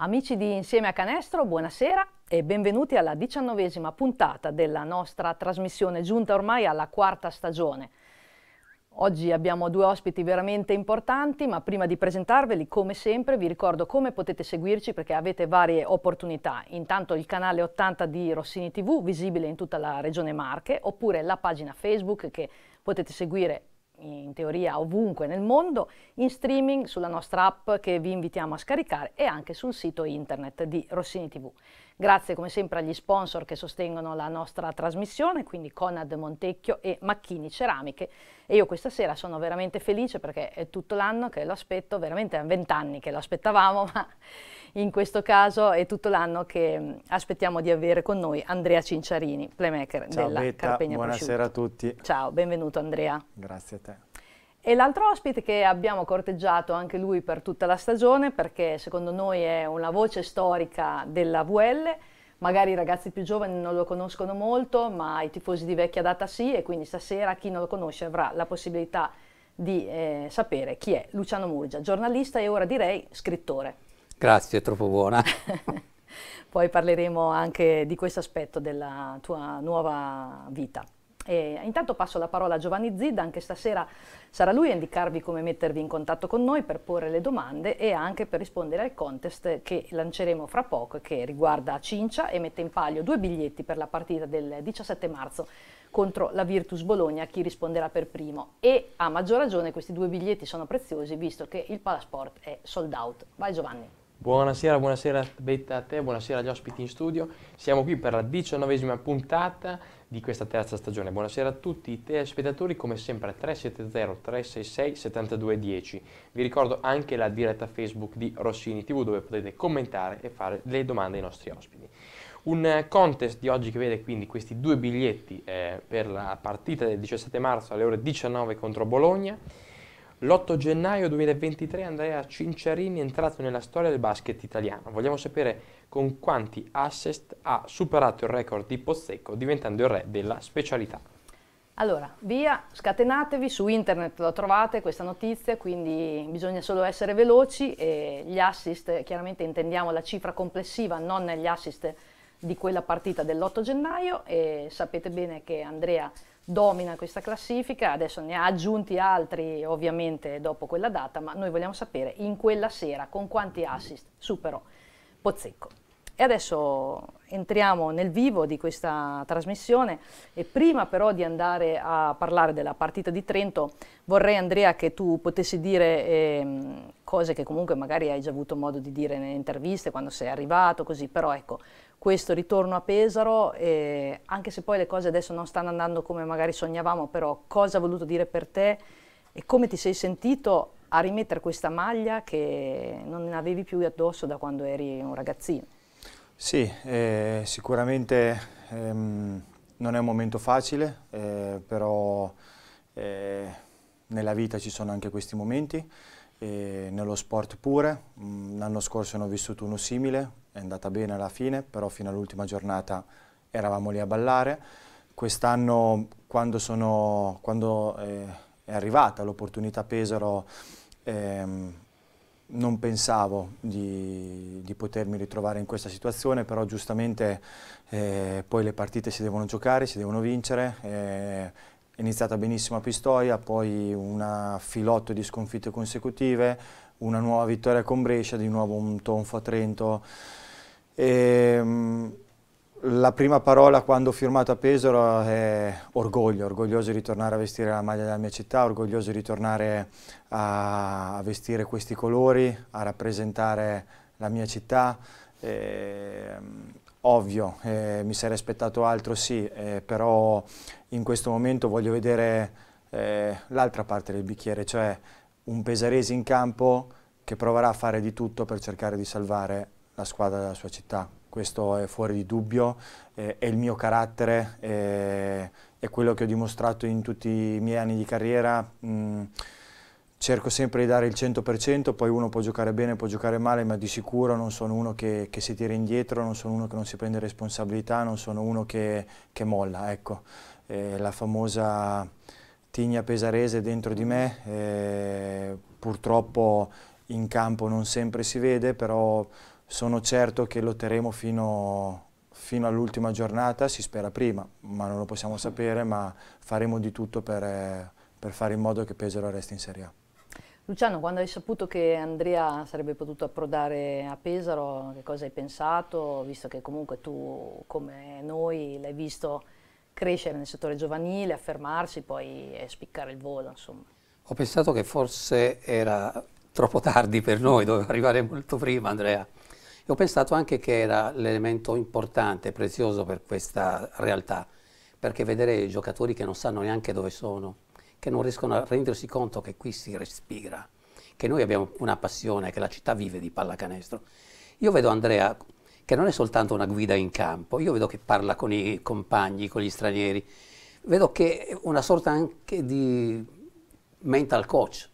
Amici di Insieme a Canestro, buonasera e benvenuti alla diciannovesima puntata della nostra trasmissione giunta ormai alla quarta stagione. Oggi abbiamo due ospiti veramente importanti, ma prima di presentarveli, come sempre, vi ricordo come potete seguirci perché avete varie opportunità. Intanto il canale 80 di Rossini TV, visibile in tutta la regione Marche, oppure la pagina Facebook che potete seguire in teoria ovunque nel mondo, in streaming sulla nostra app che vi invitiamo a scaricare e anche sul sito internet di Rossini TV. Grazie come sempre agli sponsor che sostengono la nostra trasmissione, quindi Conad Montecchio e Macchini Ceramiche. E io questa sera sono veramente felice perché è tutto l'anno che lo aspetto, veramente è vent'anni che lo aspettavamo, ma in questo caso è tutto l'anno che mm, aspettiamo di avere con noi Andrea Cinciarini, playmaker Ciao, della Betta, Carpegna Buonasera Prosciutto. a tutti. Ciao, benvenuto Andrea. Grazie a te. E l'altro ospite che abbiamo corteggiato anche lui per tutta la stagione, perché secondo noi è una voce storica della VL, magari i ragazzi più giovani non lo conoscono molto, ma i tifosi di vecchia data sì, e quindi stasera chi non lo conosce avrà la possibilità di eh, sapere chi è Luciano Murgia, giornalista e ora direi scrittore. Grazie, è troppo buona. Poi parleremo anche di questo aspetto della tua nuova vita. E intanto passo la parola a Giovanni Zidda, anche stasera sarà lui a indicarvi come mettervi in contatto con noi per porre le domande e anche per rispondere al contest che lanceremo fra poco che riguarda Cincia e mette in palio due biglietti per la partita del 17 marzo contro la Virtus Bologna, chi risponderà per primo. E a maggior ragione questi due biglietti sono preziosi visto che il Palasport è sold out. Vai Giovanni. Buonasera, buonasera a te, buonasera agli ospiti in studio. Siamo qui per la diciannovesima puntata di questa terza stagione. Buonasera a tutti i telespettatori, come sempre 370-366-7210. Vi ricordo anche la diretta Facebook di Rossini TV dove potete commentare e fare le domande ai nostri ospiti. Un contest di oggi che vede quindi questi due biglietti eh, per la partita del 17 marzo alle ore 19 contro Bologna l'8 gennaio 2023 Andrea Cinciarini è entrato nella storia del basket italiano. Vogliamo sapere con quanti assist ha superato il record di Pozzecco diventando il re della specialità. Allora, via, scatenatevi, su internet lo trovate questa notizia, quindi bisogna solo essere veloci e gli assist, chiaramente intendiamo la cifra complessiva, non gli assist di quella partita dell'8 gennaio e sapete bene che Andrea domina questa classifica, adesso ne ha aggiunti altri ovviamente dopo quella data, ma noi vogliamo sapere in quella sera con quanti assist superò Pozzecco. E adesso entriamo nel vivo di questa trasmissione e prima però di andare a parlare della partita di Trento vorrei Andrea che tu potessi dire eh, cose che comunque magari hai già avuto modo di dire nelle interviste quando sei arrivato così, però ecco questo ritorno a Pesaro, eh, anche se poi le cose adesso non stanno andando come magari sognavamo, però cosa ha voluto dire per te e come ti sei sentito a rimettere questa maglia che non avevi più addosso da quando eri un ragazzino? Sì, eh, sicuramente ehm, non è un momento facile, eh, però eh, nella vita ci sono anche questi momenti, nello sport pure. Mm, l'anno scorso ne ho vissuto uno simile, è andata bene alla fine, però fino all'ultima giornata eravamo lì a ballare. Quest'anno, quando, sono, quando eh, è arrivata l'opportunità Pesaro, ehm, non pensavo di, di, potermi ritrovare in questa situazione, però giustamente eh, poi le partite si devono giocare, si devono vincere. Eh, è iniziata benissimo a Pistoia, poi un filotto di sconfitte consecutive, una nuova vittoria con Brescia, di nuovo un tonfo a Trento. E, ehm, la prima parola quando ho firmato a Pesaro è orgoglio, orgoglioso di tornare a vestire la maglia della mia città, orgoglioso di tornare a vestire questi colori, a rappresentare la mia città. Eh, ovvio, eh, mi sarei aspettato altro sì, eh, però in questo momento voglio vedere eh, l'altra parte del bicchiere, cioè un pesarese in campo che proverà a fare di tutto per cercare di salvare la squadra della sua città questo è fuori di dubbio, eh, è il mio carattere, eh, è quello che ho dimostrato in tutti i miei anni di carriera. Mm, cerco sempre di dare il 100%, poi uno può giocare bene, può giocare male, ma di sicuro non sono uno che, che si tira indietro, non sono uno che non si prende responsabilità, non sono uno che, che molla. Ecco. Eh, la famosa tigna pesarese dentro di me, eh, purtroppo in campo non sempre si vede, però sono certo che lotteremo fino, fino all'ultima giornata, si spera prima, ma non lo possiamo sapere, ma faremo di tutto per, eh, per fare in modo che Pesaro resti in Serie A. Luciano, quando hai saputo che Andrea sarebbe potuto approdare a Pesaro, che cosa hai pensato, visto che comunque tu, come noi, l'hai visto crescere nel settore giovanile, affermarsi, poi eh, spiccare il volo, insomma? Ho pensato che forse era troppo tardi per noi, doveva arrivare molto prima Andrea. E ho pensato anche che era l'elemento importante, prezioso per questa realtà, perché vedere i giocatori che non sanno neanche dove sono, che non riescono a rendersi conto che qui si respira, che noi abbiamo una passione, che la città vive di pallacanestro. Io vedo Andrea che non è soltanto una guida in campo, io vedo che parla con i compagni, con gli stranieri, vedo che è una sorta anche di mental coach,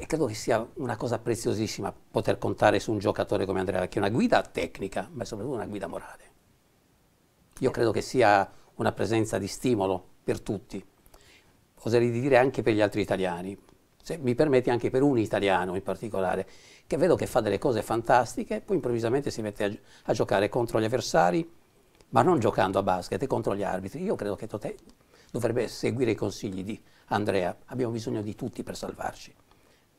e credo che sia una cosa preziosissima poter contare su un giocatore come Andrea, che è una guida tecnica, ma soprattutto una guida morale. Io eh. credo che sia una presenza di stimolo per tutti, oserei dire anche per gli altri italiani, se mi permetti anche per un italiano in particolare, che vedo che fa delle cose fantastiche, poi improvvisamente si mette a, gi a giocare contro gli avversari, ma non giocando a basket, contro gli arbitri. Io credo che Totè dovrebbe seguire i consigli di Andrea, abbiamo bisogno di tutti per salvarci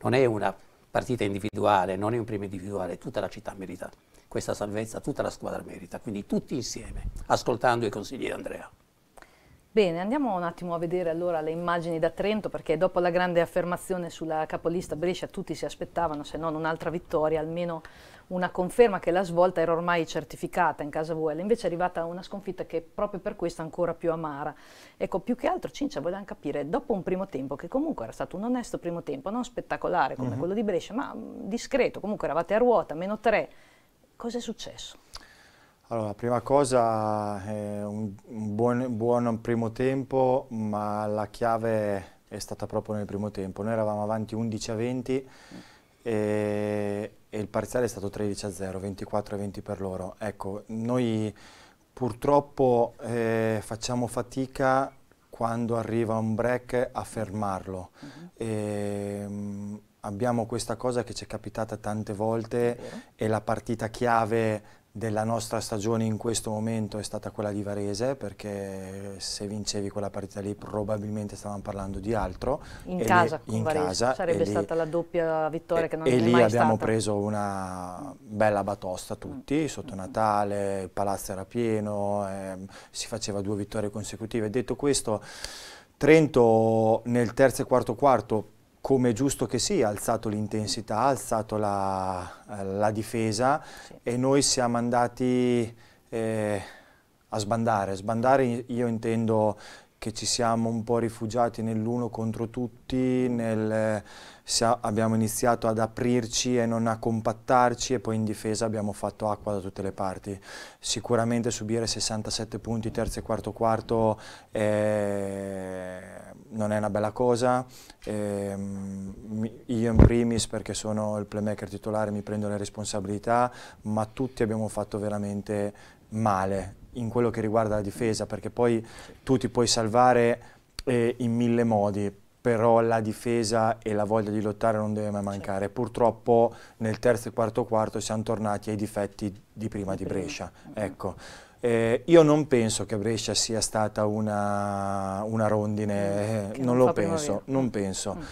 non è una partita individuale, non è un primo individuale, tutta la città merita questa salvezza, tutta la squadra merita, quindi tutti insieme, ascoltando i consigli di Andrea. Bene, andiamo un attimo a vedere allora le immagini da Trento perché dopo la grande affermazione sulla capolista Brescia tutti si aspettavano se non un'altra vittoria, almeno una conferma che la svolta era ormai certificata in casa VL, invece è arrivata una sconfitta che proprio per questo è ancora più amara. Ecco, più che altro Cincia volevamo capire, dopo un primo tempo, che comunque era stato un onesto primo tempo, non spettacolare come uh mhm. -huh. quello di Brescia, ma mm, discreto, comunque eravate a ruota, meno tre, cosa è successo? Allora, la prima cosa, eh, un buon, buon primo tempo, ma la chiave è stata proprio nel primo tempo. Noi eravamo avanti 11 a 20 mm. e e il parziale è stato 13 a 0, 24 a 20 per loro. Ecco, noi purtroppo eh, facciamo fatica quando arriva un break a fermarlo. Uh -huh. e, mh, abbiamo questa cosa che ci è capitata tante volte uh -huh. e la partita chiave della nostra stagione in questo momento è stata quella di Varese perché se vincevi quella partita lì probabilmente stavamo parlando di altro in e casa, lì, in casa sarebbe stata lì, la doppia vittoria e, che non e è lì mai abbiamo stata. preso una bella batosta tutti mm. sotto Natale il palazzo era pieno eh, si faceva due vittorie consecutive detto questo Trento nel terzo e quarto quarto come è giusto che sia, ha alzato l'intensità, ha alzato la, la difesa sì. e noi siamo andati eh, a sbandare. Sbandare io intendo che ci siamo un po' rifugiati nell'uno contro tutti, nel, abbiamo iniziato ad aprirci e non a compattarci e poi in difesa abbiamo fatto acqua da tutte le parti. Sicuramente subire 67 punti terzo e quarto quarto eh, non è una bella cosa, eh, io in primis perché sono il playmaker titolare mi prendo le responsabilità, ma tutti abbiamo fatto veramente male in quello che riguarda la difesa, perché poi tu ti puoi salvare eh, in mille modi, però la difesa e la voglia di lottare non deve mai mancare. Certo. Purtroppo nel terzo e quarto quarto siamo tornati ai difetti di prima di Brescia. Ecco. Eh, io non penso che Brescia sia stata una, una rondine, mm, eh, non lo penso, non mm. penso. Mm.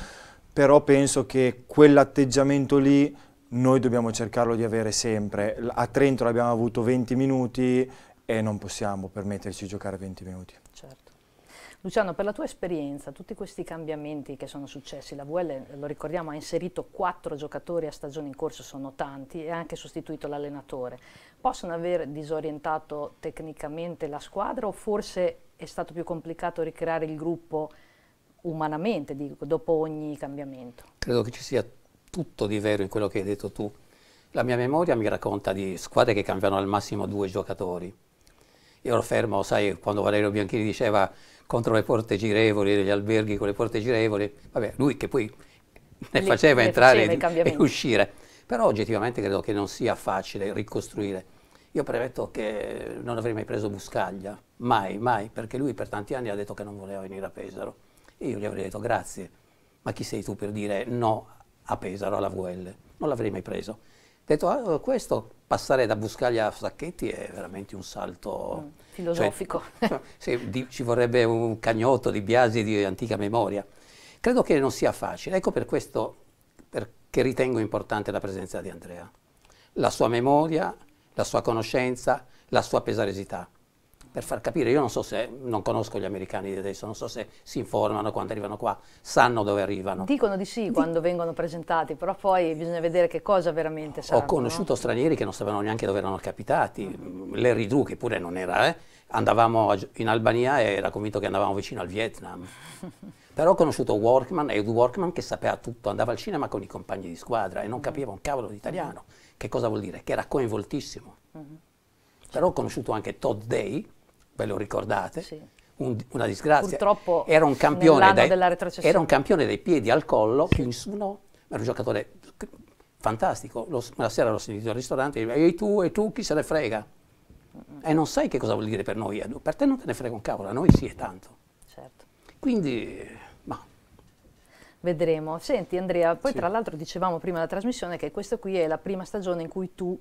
Però penso che quell'atteggiamento lì noi dobbiamo cercarlo di avere sempre. A Trento l'abbiamo avuto 20 minuti, e non possiamo permetterci di giocare 20 minuti. Certo. Luciano, per la tua esperienza, tutti questi cambiamenti che sono successi, la VL, lo ricordiamo, ha inserito quattro giocatori a stagione in corso, sono tanti, e ha anche sostituito l'allenatore. Possono aver disorientato tecnicamente la squadra o forse è stato più complicato ricreare il gruppo umanamente, dico, dopo ogni cambiamento? Credo che ci sia tutto di vero in quello che hai detto tu. La mia memoria mi racconta di squadre che cambiano al massimo due giocatori io ero fermo, sai, quando Valerio Bianchini diceva contro le porte girevoli degli alberghi con le porte girevoli, vabbè, lui che poi ne faceva le, entrare le faceva e uscire. Però oggettivamente credo che non sia facile ricostruire. Io premetto che non avrei mai preso Buscaglia, mai, mai, perché lui per tanti anni ha detto che non voleva venire a Pesaro. E io gli avrei detto grazie, ma chi sei tu per dire no a Pesaro, alla VL? Non l'avrei mai preso detto ah, questo passare da Buscaglia a Sacchetti è veramente un salto mm, cioè, filosofico. Cioè, sì, ci vorrebbe un cagnotto di Biasi di antica memoria. Credo che non sia facile, ecco per questo perché ritengo importante la presenza di Andrea. La sua memoria, la sua conoscenza, la sua pesaresità per far capire, io non so se, non conosco gli americani di adesso, non so se si informano quando arrivano qua, sanno dove arrivano. Dicono di sì quando vengono presentati, però poi bisogna vedere che cosa veramente sanno. Ho conosciuto no? stranieri che non sapevano neanche dove erano capitati, mm. Larry Drew che pure non era, eh? andavamo in Albania e era convinto che andavamo vicino al Vietnam. Però ho conosciuto Workman, Ed Workman che sapeva tutto, andava al cinema con i compagni di squadra e non capiva un cavolo di italiano. Mm. Che cosa vuol dire? Che era coinvoltissimo. Mm Però ho conosciuto anche Todd Day, ve lo ricordate? Sì. Un, una disgrazia. Purtroppo era un, campione dai, era un campione dai piedi al collo, sì. no, era un giocatore fantastico. Lo, una sera l'ho sentito al ristorante, e tu, e tu, chi se ne frega? E non sai che cosa vuol dire per noi, eh, per te non te ne frega un cavolo, a noi sì è tanto. Certo. Quindi vedremo. Senti Andrea, poi sì. tra l'altro dicevamo prima della trasmissione che questa qui è la prima stagione in cui tu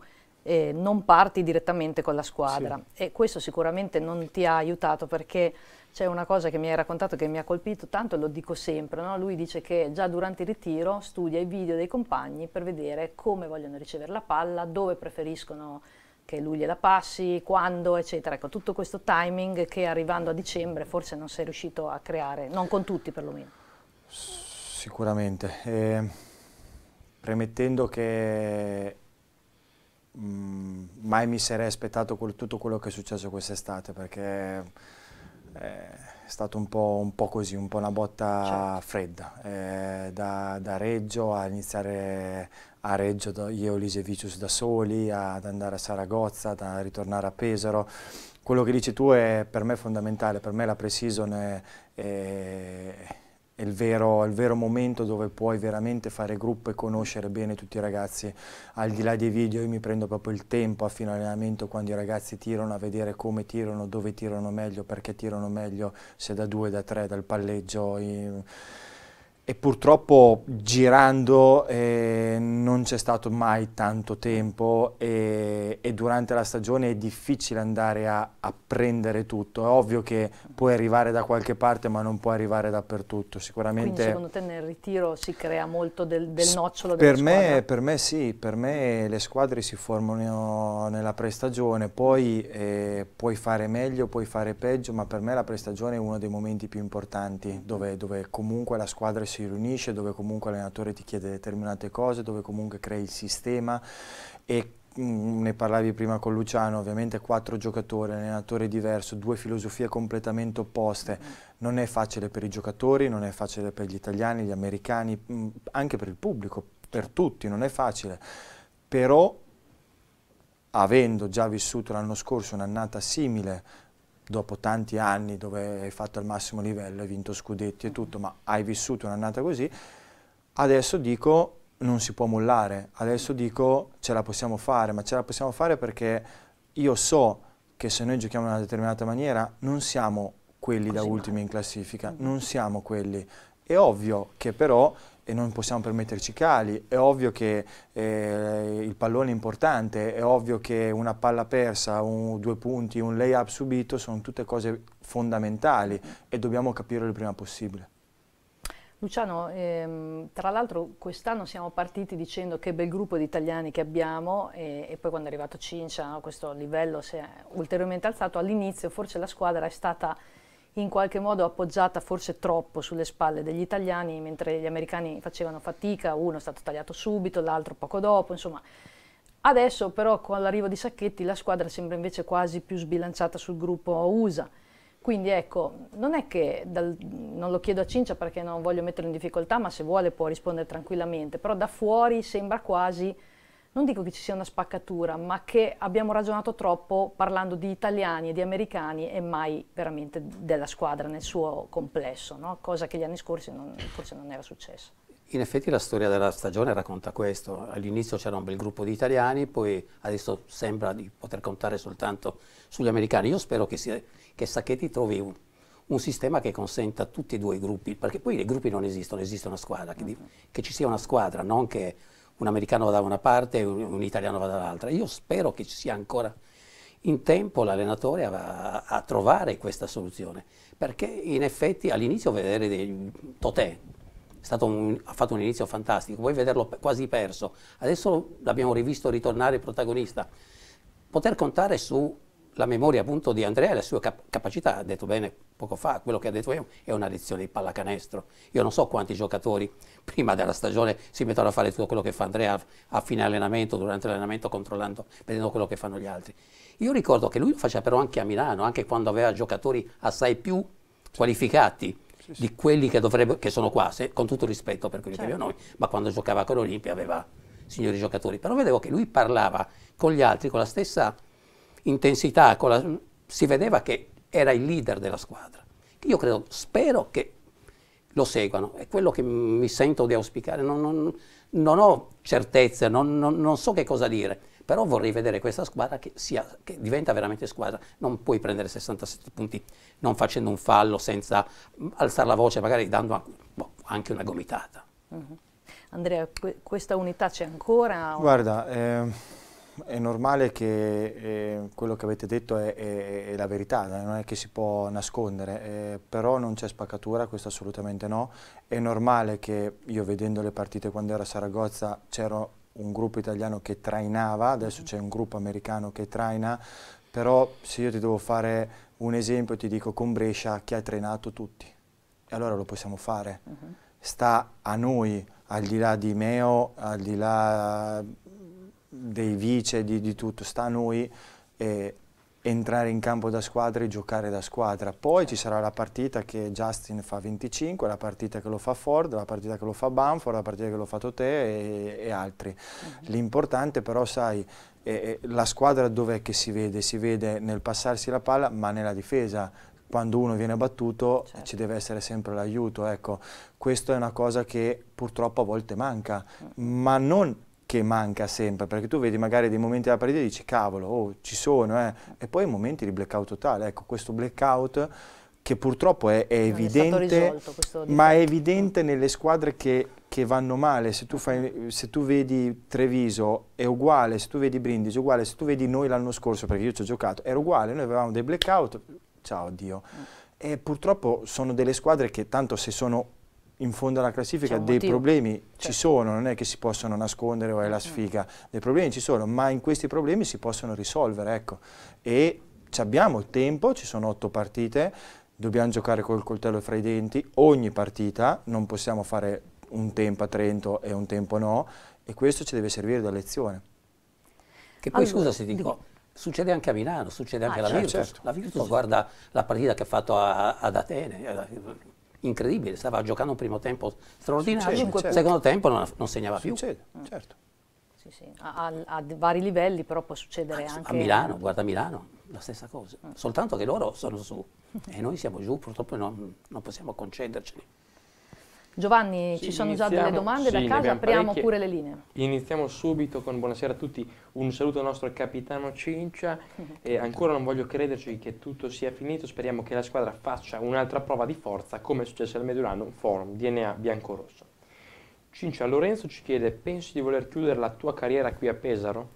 eh, non parti direttamente con la squadra. Sì. E questo sicuramente non ti ha aiutato perché c'è una cosa che mi hai raccontato che mi ha colpito tanto e lo dico sempre, no? lui dice che già durante il ritiro studia i video dei compagni per vedere come vogliono ricevere la palla, dove preferiscono che lui gliela passi, quando, eccetera. Ecco, tutto questo timing che arrivando a dicembre forse non sei riuscito a creare, non con tutti perlomeno. Sicuramente. Eh, premettendo che Mm, mai mi sarei aspettato quel, tutto quello che è successo quest'estate perché eh, è stato un po', un po', così, un po' una botta certo. fredda, eh, da, da, Reggio a iniziare a Reggio io e Lise Vicius da soli, ad andare a Saragozza, a ritornare a Pesaro. Quello che dici tu è per me fondamentale, per me la pre-season è, è è il, vero, è il, vero, momento dove puoi veramente fare gruppo e conoscere bene tutti i ragazzi. Al di là dei video io mi prendo proprio il tempo a fine allenamento quando i ragazzi tirano a vedere come tirano, dove tirano meglio, perché tirano meglio, se da due, da tre, dal palleggio. In e purtroppo girando eh, non c'è stato mai tanto tempo e, e, durante la stagione è difficile andare a, a, prendere tutto. È ovvio che puoi arrivare da qualche parte ma non puoi arrivare dappertutto. Sicuramente, Quindi secondo te nel ritiro si crea molto del, del nocciolo per della me, squadra? Per me sì, per me le squadre si formano nella prestagione, poi eh, puoi fare meglio, puoi fare peggio, ma per me la prestagione è uno dei momenti più importanti dove, dove comunque la squadra si si riunisce, dove comunque l'allenatore ti chiede determinate cose, dove comunque crei il sistema e mm, ne parlavi prima con Luciano, ovviamente quattro giocatori, allenatore diverso, due filosofie completamente opposte, non è facile per i giocatori, non è facile per gli italiani, gli americani, mm, anche per il pubblico, per tutti, non è facile, però avendo già vissuto l'anno scorso un'annata simile dopo tanti anni dove hai fatto al massimo livello, hai vinto scudetti e tutto, ma hai vissuto un'annata così, adesso dico non si può mollare, adesso dico ce la possiamo fare, ma ce la possiamo fare perché io so che se noi giochiamo in una determinata maniera non siamo quelli così da ultimi in classifica, mm. non siamo quelli. È ovvio che però e non possiamo permetterci cali, è ovvio che eh, il pallone è importante, è ovvio che una palla persa, un, due punti, un lay-up subito sono tutte cose fondamentali e dobbiamo capirlo il prima possibile. Luciano, ehm, tra l'altro quest'anno siamo partiti dicendo che bel gruppo di italiani che abbiamo e, e poi quando è arrivato Cincia no, questo livello si è ulteriormente alzato, all'inizio forse la squadra è stata in qualche modo appoggiata forse troppo sulle spalle degli italiani, mentre gli americani facevano fatica, uno è stato tagliato subito, l'altro poco dopo, insomma. Adesso però con l'arrivo di Sacchetti la squadra sembra invece quasi più sbilanciata sul gruppo USA. Quindi ecco, non è che, dal, non lo chiedo a Cincia perché non voglio metterlo in difficoltà, ma se vuole può rispondere tranquillamente, però da fuori sembra quasi non dico che ci sia una spaccatura, ma che abbiamo ragionato troppo parlando di italiani e di americani e mai veramente della squadra nel suo complesso, no? cosa che gli anni scorsi non, forse non era successa. In effetti la storia della stagione racconta questo, all'inizio c'era un bel gruppo di italiani, poi adesso sembra di poter contare soltanto sugli americani. Io spero che, sia, che Sacchetti trovi un, un sistema che consenta a tutti e due i gruppi, perché poi i gruppi non esistono, esiste una squadra, che, uh che ci sia una squadra, non che un americano va da una parte e un, italiano va dall'altra. Io spero che ci sia ancora in tempo l'allenatore a, a, trovare questa soluzione, perché in effetti all'inizio vedere dei, Totè un, ha fatto un inizio fantastico, poi vederlo quasi perso, adesso l'abbiamo rivisto ritornare protagonista, poter contare su la memoria appunto di Andrea e la sua cap capacità, ha detto bene poco fa, quello che ha detto io è una lezione di pallacanestro. Io non so quanti giocatori prima della stagione si mettono a fare tutto quello che fa Andrea a, fine allenamento, durante l'allenamento, controllando, vedendo quello che fanno gli altri. Io ricordo che lui lo faceva però anche a Milano, anche quando aveva giocatori assai più qualificati di quelli che, dovrebbe, che sono qua, se, con tutto rispetto per quelli certo. che abbiamo certo. noi, ma quando giocava con l'Olimpia aveva signori giocatori. Però vedevo che lui parlava con gli altri con la stessa intensità, la, si vedeva che era il leader della squadra. Io credo, spero che lo seguano, è quello che mi sento di auspicare. Non, non, non ho certezze, non, non, so che cosa dire, però vorrei vedere questa squadra che, sia, che, diventa veramente squadra. Non puoi prendere 67 punti non facendo un fallo, senza alzare la voce, magari dando boh, anche una gomitata. Uh mm-hmm. -huh. Andrea, que questa unità c'è ancora? Guarda, eh è normale che eh, quello che avete detto è, è, è, la verità, non è che si può nascondere, eh, però non c'è spaccatura, questo assolutamente no. È normale che io vedendo le partite quando ero a Saragozza c'era un gruppo italiano che trainava, adesso mm-hmm. c'è un gruppo americano che traina, però se io ti devo fare un esempio ti dico con Brescia chi ha trainato tutti, e allora lo possiamo fare. Uh mm-hmm. -huh. Sta a noi, al di là di Meo, al di là dei vice, di, di tutto, sta a noi eh, entrare in campo da squadra e giocare da squadra. Poi ci sarà la partita che Justin fa 25, la partita che lo fa Ford, la partita che lo fa Banford, la partita che lo fa Totè e, e altri. Uh mhm. -huh. L'importante però, sai, eh, la squadra dov'è che si vede? Si vede nel passarsi la palla, ma nella difesa. Quando uno viene battuto certo. ci deve essere sempre l'aiuto, ecco, questa è una cosa che purtroppo a volte manca, uh ma non che manca sempre, perché tu vedi magari dei momenti della partita e dici cavolo, oh, ci sono, eh. e poi momenti di blackout totale, ecco questo blackout che purtroppo è, è evidente, è risolto, ma è evidente nelle squadre che, che vanno male, se tu, fai, se tu, vedi Treviso è uguale, se tu vedi Brindisi è uguale, se tu vedi noi l'anno scorso, perché io ci ho giocato, era uguale, noi avevamo dei blackout, ciao Dio. Mm. E purtroppo sono delle squadre che tanto se sono in fondo alla classifica dei motivo. problemi certo. ci sono, non è che si possono nascondere o è la sfiga, mm. dei problemi ci sono, ma in questi problemi si possono risolvere, ecco. E abbiamo il tempo, ci sono otto partite, dobbiamo giocare col coltello fra i denti, ogni partita, non possiamo fare un tempo a Trento e un tempo no, e questo ci deve servire da lezione. Che poi allora, scusa se dico succede anche a Milano, succede anche ah, alla certo, Virtus. Certo. La Virtus guarda la partita che ha fatto a, ad Atene. Eh, incredibile, stava giocando un primo tempo straordinario, il certo. secondo tempo non, non segnava Succede, più. Certo. Sì, sì. A, a, vari livelli però può succedere ah, a, anche... A Milano, guarda Milano, la stessa cosa, mm. soltanto che loro sono su e noi siamo giù, purtroppo non, non possiamo concederceli. Giovanni, ci, ci sono già delle domande sì, da casa, apriamo parecchie. pure le linee. Iniziamo subito con buonasera a tutti, un saluto al nostro capitano Cincia, eh, ancora non voglio crederci che tutto sia finito, speriamo che la squadra faccia un'altra prova di forza come è successo al Medulano Forum DNA Biancorosso. Cincia Lorenzo ci chiede, pensi di voler chiudere la tua carriera qui a Pesaro?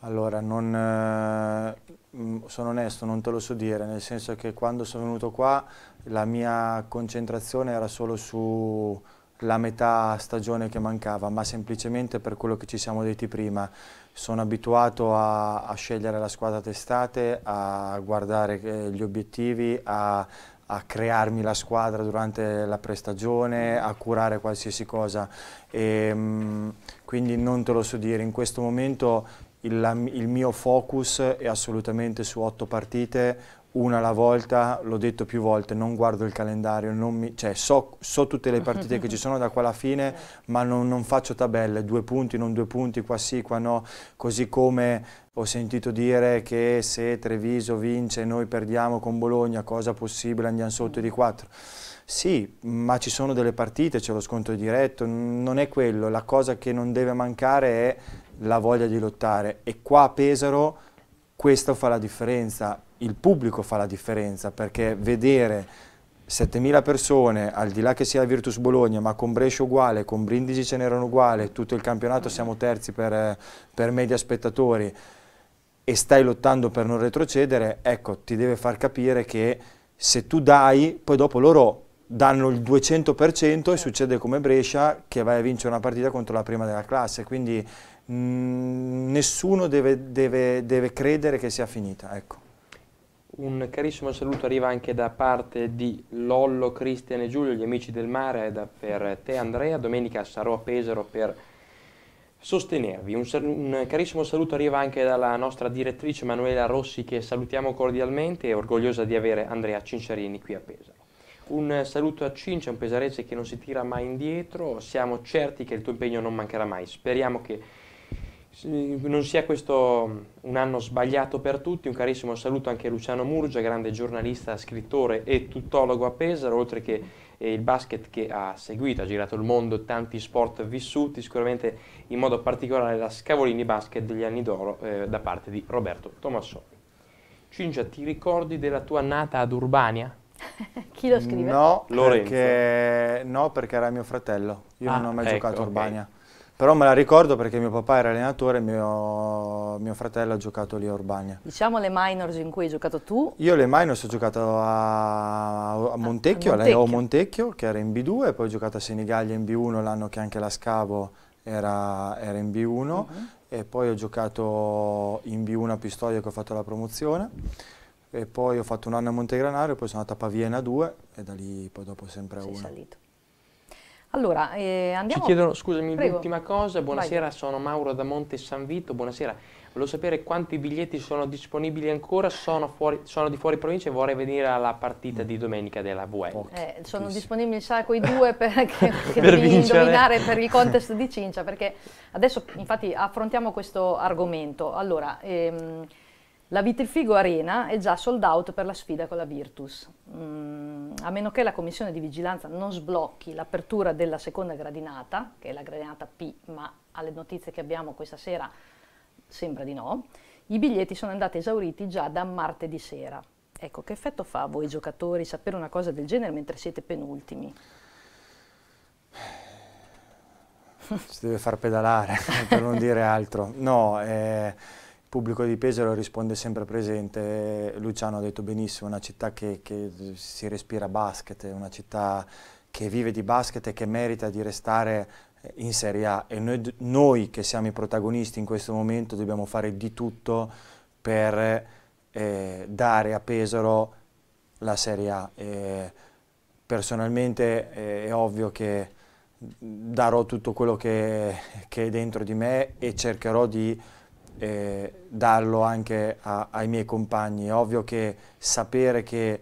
Allora, non, eh, mm, sono onesto, non te lo so dire, nel senso che quando sono venuto qua la mia concentrazione era solo sulla metà stagione che mancava, ma semplicemente per quello che ci siamo detti prima. Sono abituato a, a scegliere la squadra testate, a guardare eh, gli obiettivi, a a crearmi la squadra durante la prestagione, a curare qualsiasi cosa. E, ehm, quindi non te lo so dire, in questo momento il, il mio focus è assolutamente su otto partite, una alla volta, l'ho detto più volte, non guardo il calendario, mi, cioè, so, so, tutte le partite che ci sono da qua alla fine, ma non, non, faccio tabelle, due punti, non due punti, qua sì, qua no, così come ho sentito dire che se Treviso vince e noi perdiamo con Bologna, cosa possibile, andiamo sotto di quattro. Sì, ma ci sono delle partite, c'è lo scontro diretto, non è quello, la cosa che non deve mancare è la voglia di lottare e qua a Pesaro questo fa la differenza il pubblico fa la differenza perché vedere 7.000 persone, al di là che sia Virtus Bologna, ma con Brescia uguale, con Brindisi ce n'erano uguale, tutto il campionato siamo terzi per, per media spettatori e stai lottando per non retrocedere, ecco, ti deve far capire che se tu dai, poi dopo loro danno il 200% e certo. succede come Brescia che vai a vincere una partita contro la prima della classe, quindi mh, mm, nessuno deve, deve, deve, credere che sia finita, ecco. Un carissimo saluto arriva anche da parte di Lollo, Cristian e Giulio, gli amici del mare, da, per te Andrea. Domenica sarò a Pesaro per sostenervi. Un, un, carissimo saluto arriva anche dalla nostra direttrice Manuela Rossi che salutiamo cordialmente e orgogliosa di avere Andrea Cincerini qui a Pesaro. Un saluto a Cincia, un pesarese che non si tira mai indietro, siamo certi che il tuo impegno non mancherà mai. Speriamo che non sia questo un anno sbagliato per tutti, un carissimo saluto anche a Luciano Murgia, grande giornalista, scrittore e tuttologo a Pesaro, oltre che eh, il basket che ha seguito, ha girato il mondo, tanti sport vissuti, sicuramente in modo particolare la Scavolini Basket degli anni d'oro eh, da parte di Roberto Tommassoni. Cincia, ti ricordi della tua nata ad Urbania? Chi lo scrive? No perché, no perché, era mio fratello, io ah, non ho mai ecco, giocato a Urbania. Okay. Però me la ricordo perché mio papà era allenatore e mio, mio, fratello ha giocato lì a Urbania. Diciamo le minors in cui hai giocato tu? Io le minors ho giocato a, a ah, Montecchio, a Leo Montecchio. che era in B2, poi ho giocato a Senigallia in B1 l'anno che anche la Scavo era, era in B1 uh mhm. -huh. e poi ho giocato in B1 a Pistoia che ho fatto la promozione e poi ho fatto un anno a Montegranaro e poi sono andato a Pavia in A2 e da lì poi dopo sempre a 1. salito. Allora, eh, andiamo... Ci chiedono, scusami, l'ultima cosa, buonasera, Vai. sono Mauro da Monte San Vito, buonasera. Volevo sapere quanti biglietti sono disponibili ancora, sono, fuori, sono di fuori provincia e vorrei venire alla partita mm. di domenica della VE. Eh, sono disponibili sai, quei due per, che, che per indovinare per il contest di Cincia, perché adesso infatti affrontiamo questo argomento. Allora, ehm, la Vitrifigo Arena è già sold out per la sfida con la Virtus. Mm, a meno che la commissione di vigilanza non sblocchi l'apertura della seconda gradinata, che è la gradinata P, ma alle notizie che abbiamo questa sera sembra di no, i biglietti sono andati esauriti già da martedì sera. Ecco, che effetto fa a voi giocatori sapere una cosa del genere mentre siete penultimi? Si deve far pedalare, per non dire altro. No, eh pubblico di Pesaro risponde sempre presente, Luciano ha detto benissimo, una città che, che si respira basket, una città che vive di basket e che merita di restare in Serie A e noi, noi che siamo i protagonisti in questo momento dobbiamo fare di tutto per eh, dare a Pesaro la Serie A. E personalmente eh, è ovvio che darò tutto quello che, che è dentro di me e cercherò di eh, darlo anche a, ai miei compagni. È ovvio che sapere che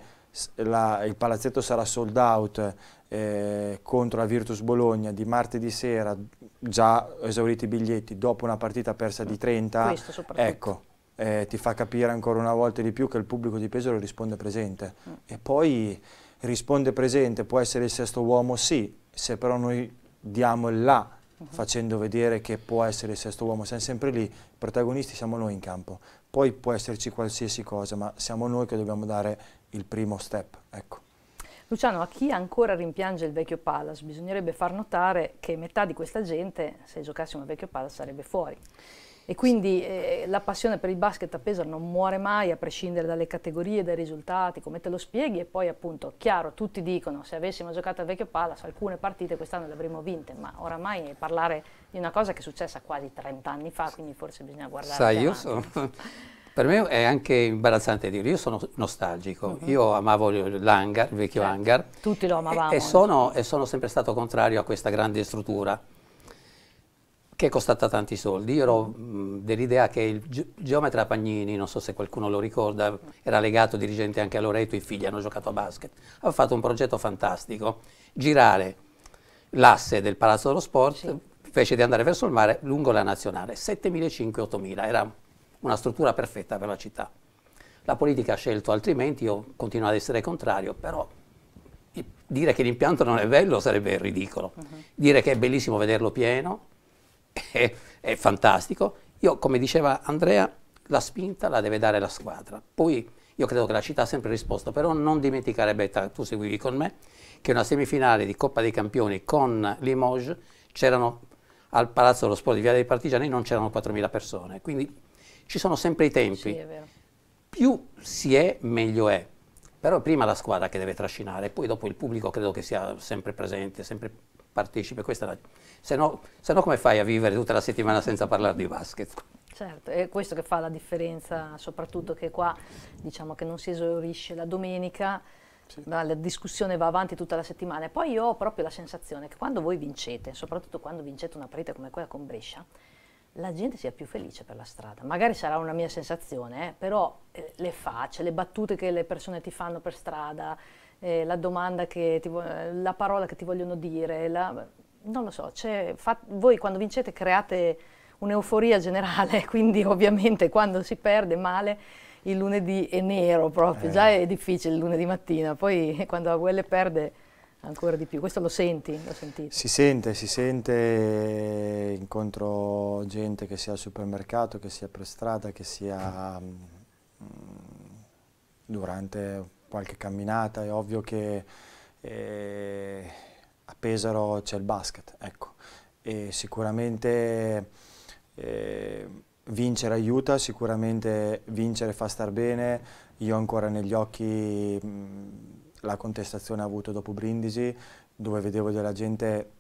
la, il palazzetto sarà sold out eh, contro la Virtus Bologna di martedì sera, già esauriti i biglietti, dopo una partita persa di 30, ecco, eh, ti fa capire ancora una volta di più che il pubblico di Pesaro risponde presente. Mm. E poi risponde presente, può essere il sesto uomo, sì, se però noi diamo il là Mhm. facendo vedere che può essere il sesto uomo, siamo sempre lì, i protagonisti siamo noi in campo, poi può esserci qualsiasi cosa, ma siamo noi che dobbiamo dare il primo step. Ecco. Luciano, a chi ancora rimpiange il vecchio Palace bisognerebbe far notare che metà di questa gente, se giocassimo al vecchio Palace, sarebbe fuori. E quindi eh, la passione per il basket a Pesaro non muore mai, a prescindere dalle categorie, dai risultati, come te lo spieghi. E poi, appunto, chiaro, tutti dicono: se avessimo giocato al Vecchio Palace alcune partite quest'anno le avremmo vinte, ma oramai parlare di una cosa che è successa quasi 30 anni fa, quindi forse bisogna guardare. Sai, io sono, per me è anche imbarazzante dire, io sono nostalgico, uh mm-hmm. -huh. io amavo l'hangar, il vecchio certo. hangar. Tutti lo amavamo. E, e, sono, e sono sempre stato contrario a questa grande struttura che è costata tanti soldi. Io ero mm, dell'idea che il geometra Pagnini, non so se qualcuno lo ricorda, era legato dirigente anche a Loreto, i figli hanno giocato a basket, ha fatto un progetto fantastico, girare l'asse del Palazzo dello Sport, sì. fece di andare verso il mare lungo la nazionale, 7.500-8.000, era una struttura perfetta per la città. La politica ha scelto altrimenti, io continuo ad essere contrario, però dire che l'impianto non è bello sarebbe ridicolo. Uh mm-hmm. -huh. Dire che è bellissimo vederlo pieno, è, è fantastico. Io, come diceva Andrea, la spinta la deve dare la squadra. Poi io credo che la città ha sempre risposto, però non dimenticare, Betta, tu seguivi con me, che una semifinale di Coppa dei Campioni con Limoges c'erano al Palazzo dello Sport di Via dei Partigiani non c'erano 4.000 persone, quindi ci sono sempre i tempi. Sì, Più si è, meglio è. Però prima la squadra che deve trascinare, poi dopo il pubblico credo che sia sempre presente, sempre partecipe a questa radio. Se no, se no come fai a vivere tutta la settimana senza parlare di basket? Certo, è questo che fa la differenza, soprattutto che qua diciamo che non si esaurisce la domenica, sì. la discussione va avanti tutta la settimana. E poi io ho proprio la sensazione che quando voi vincete, soprattutto quando vincete una partita come quella con Brescia, la gente sia più felice per la strada. Magari sarà una mia sensazione, eh, però eh, le facce, le battute che le persone ti fanno per strada, eh, la domanda che ti, la parola che ti vogliono dire, la, non lo so, fat, voi quando vincete create un'euforia generale, quindi ovviamente quando si perde male il lunedì è nero proprio, eh. già è difficile il lunedì mattina, poi quando la VL perde ancora di più, questo lo senti? Si sente, si sente, eh, incontro gente che sia al supermercato, che sia per strada, che sia mh, mm, durante qualche camminata, è ovvio che eh, a Pesaro c'è il basket, ecco. e sicuramente eh, vincere aiuta, sicuramente vincere fa star bene, io ancora negli occhi mh, la contestazione avuta dopo Brindisi, dove vedevo della gente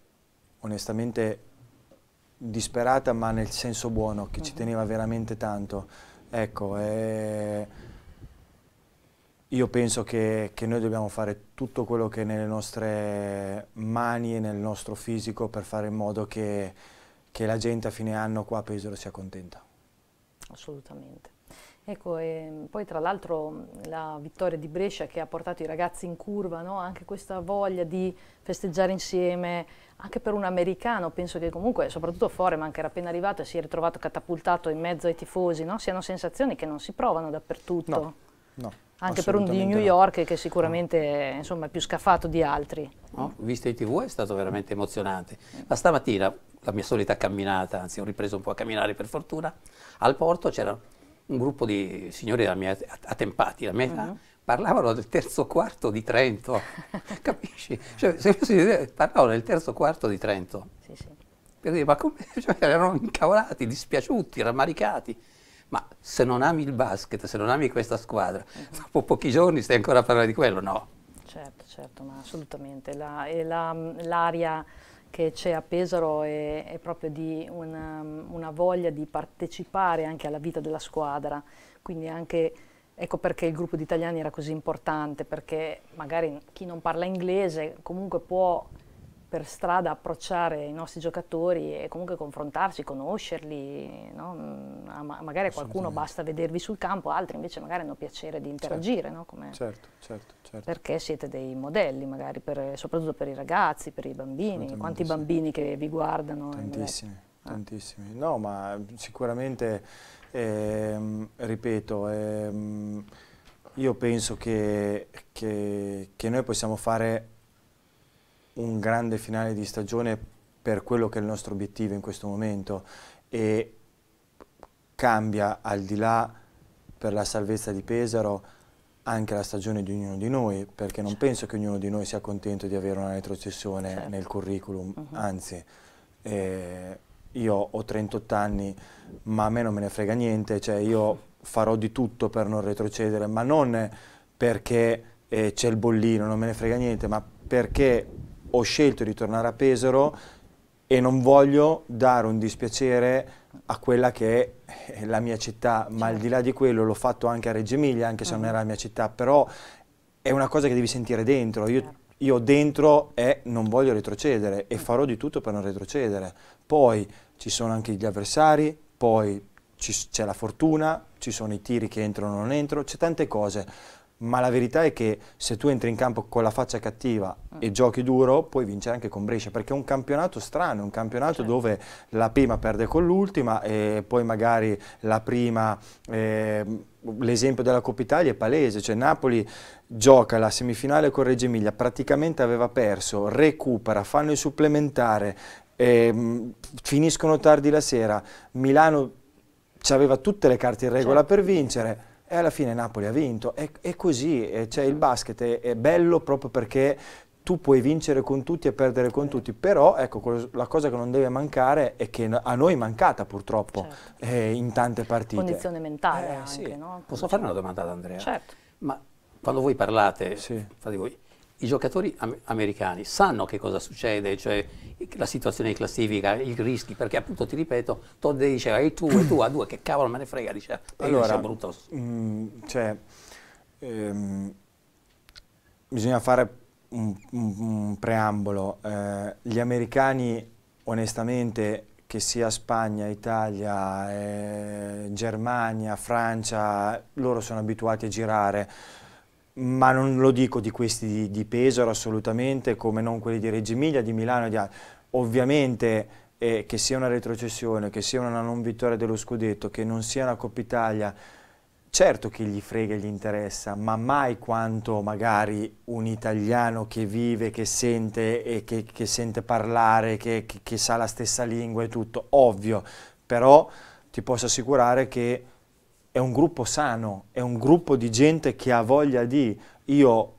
onestamente disperata, ma nel senso buono, che uh -huh. ci mhm. teneva veramente tanto. Ecco, eh, io penso che, che, noi dobbiamo fare tutto quello che è nelle nostre mani e nel nostro fisico per fare in modo che, che la gente a fine anno qua a Pesaro sia contenta. Assolutamente. Ecco, ehm, poi tra l'altro la vittoria di Brescia che ha portato i ragazzi in curva, no? anche questa voglia di festeggiare insieme, anche per un americano, penso che comunque, soprattutto Foreman che era appena arrivato e si è ritrovato catapultato in mezzo ai tifosi, no? siano sensazioni che non si provano dappertutto. No, no anche per uno di New York no. che sicuramente eh, insomma, è più scaffato di altri. No? Visto i tv è stato veramente emozionante, ma stamattina la mia solita camminata, anzi ho ripreso un po' a camminare per fortuna, al porto c'era un gruppo di signori della mia, attempati, la mia età, uh mhm. -huh. parlavano del terzo quarto di Trento, capisci? Cioè, se, se, parlavano del terzo quarto di Trento. Sì, sì. Per dire, ma come? Cioè, erano incavolati, dispiaciuti, rammaricati ma se non ami il basket, se non ami questa squadra, uh mhm. -huh. dopo pochi giorni stai ancora a parlare di quello, no? Certo, certo, ma assolutamente. l'aria la, che c'è a Pesaro è, è proprio di una, um, una, voglia di partecipare anche alla vita della squadra, quindi anche, ecco perché il gruppo di italiani era così importante, perché magari chi non parla inglese comunque può per strada approcciare i nostri giocatori e comunque confrontarsi, conoscerli, no? Mm, ma magari a qualcuno basta vedervi sul campo, altri invece magari hanno piacere di certo. interagire, certo, no? certo, certo, certo, perché siete dei modelli magari, per, soprattutto per i ragazzi, per i bambini, quanti sì. bambini che vi guardano? Tantissimi, ah. tantissimi, no ma sicuramente, ehm, ripeto, ehm, io penso che, che, che noi possiamo fare un grande finale di stagione per quello che è il nostro obiettivo in questo momento e cambia al di là per la salvezza di Pesaro anche la stagione di ognuno di noi, perché non certo. penso che ognuno di noi sia contento di avere una retrocessione certo. nel curriculum, uh mhm. -huh. anzi eh, io ho 38 anni ma a me non me ne frega niente, cioè io farò di tutto per non retrocedere, ma non perché eh, c'è il bollino, non me ne frega niente, ma perché ho scelto di tornare a Pesaro e non voglio dare un dispiacere a quella che è la mia città, ma al certo. di là di quello l'ho fatto anche a Reggio Emilia, anche se non ah. era la mia città, però è una cosa che devi sentire dentro. Io, certo. io dentro è non voglio retrocedere e farò di tutto per non retrocedere. Poi ci sono anche gli avversari, poi c'è la fortuna, ci sono i tiri che entrano o non entrano, c'è tante cose ma la verità è che se tu entri in campo con la faccia cattiva mm. e giochi duro puoi vincere anche con Brescia perché è un campionato strano, un campionato certo. dove la prima perde con l'ultima e poi magari la prima, eh, l'esempio della Coppa Italia è palese, cioè Napoli gioca la semifinale con Reggio Emilia, praticamente aveva perso, recupera, fanno il supplementare, eh, finiscono tardi la sera, Milano aveva tutte le carte in regola certo. per vincere e alla fine Napoli ha vinto. È, è così, cioè il basket è, è bello proprio perché tu puoi vincere con tutti e perdere con tutti, però ecco, la cosa che non deve mancare è che a noi è mancata purtroppo certo. eh, in tante partite. Condizione mentale eh, anche, sì. no? Posso fare una domanda ad Andrea? Certo. Ma quando voi parlate, sì. voi, i giocatori am- americani sanno che cosa succede, cioè la situazione di classifica, i rischi, perché appunto ti ripeto, Todd diceva e tu, e tu, a due, che cavolo me ne frega, diceva, allora, brutto. Mh, cioè, ehm, bisogna fare un, un, un preambolo, eh, gli americani onestamente che sia Spagna, Italia, eh, Germania, Francia, loro sono abituati a girare, ma non lo dico di questi di, di Pesaro assolutamente, come non quelli di Reggio Emilia, di Milano e di altri. Ovviamente eh, che sia una retrocessione, che sia una non vittoria dello scudetto, che non sia una Coppa Italia, certo che gli frega e gli interessa, ma mai quanto magari un italiano che vive, che sente, eh, che, che sente parlare, che, che, che sa la stessa lingua e tutto, ovvio, però ti posso assicurare che è un gruppo sano, è un gruppo di gente che ha voglia di... Io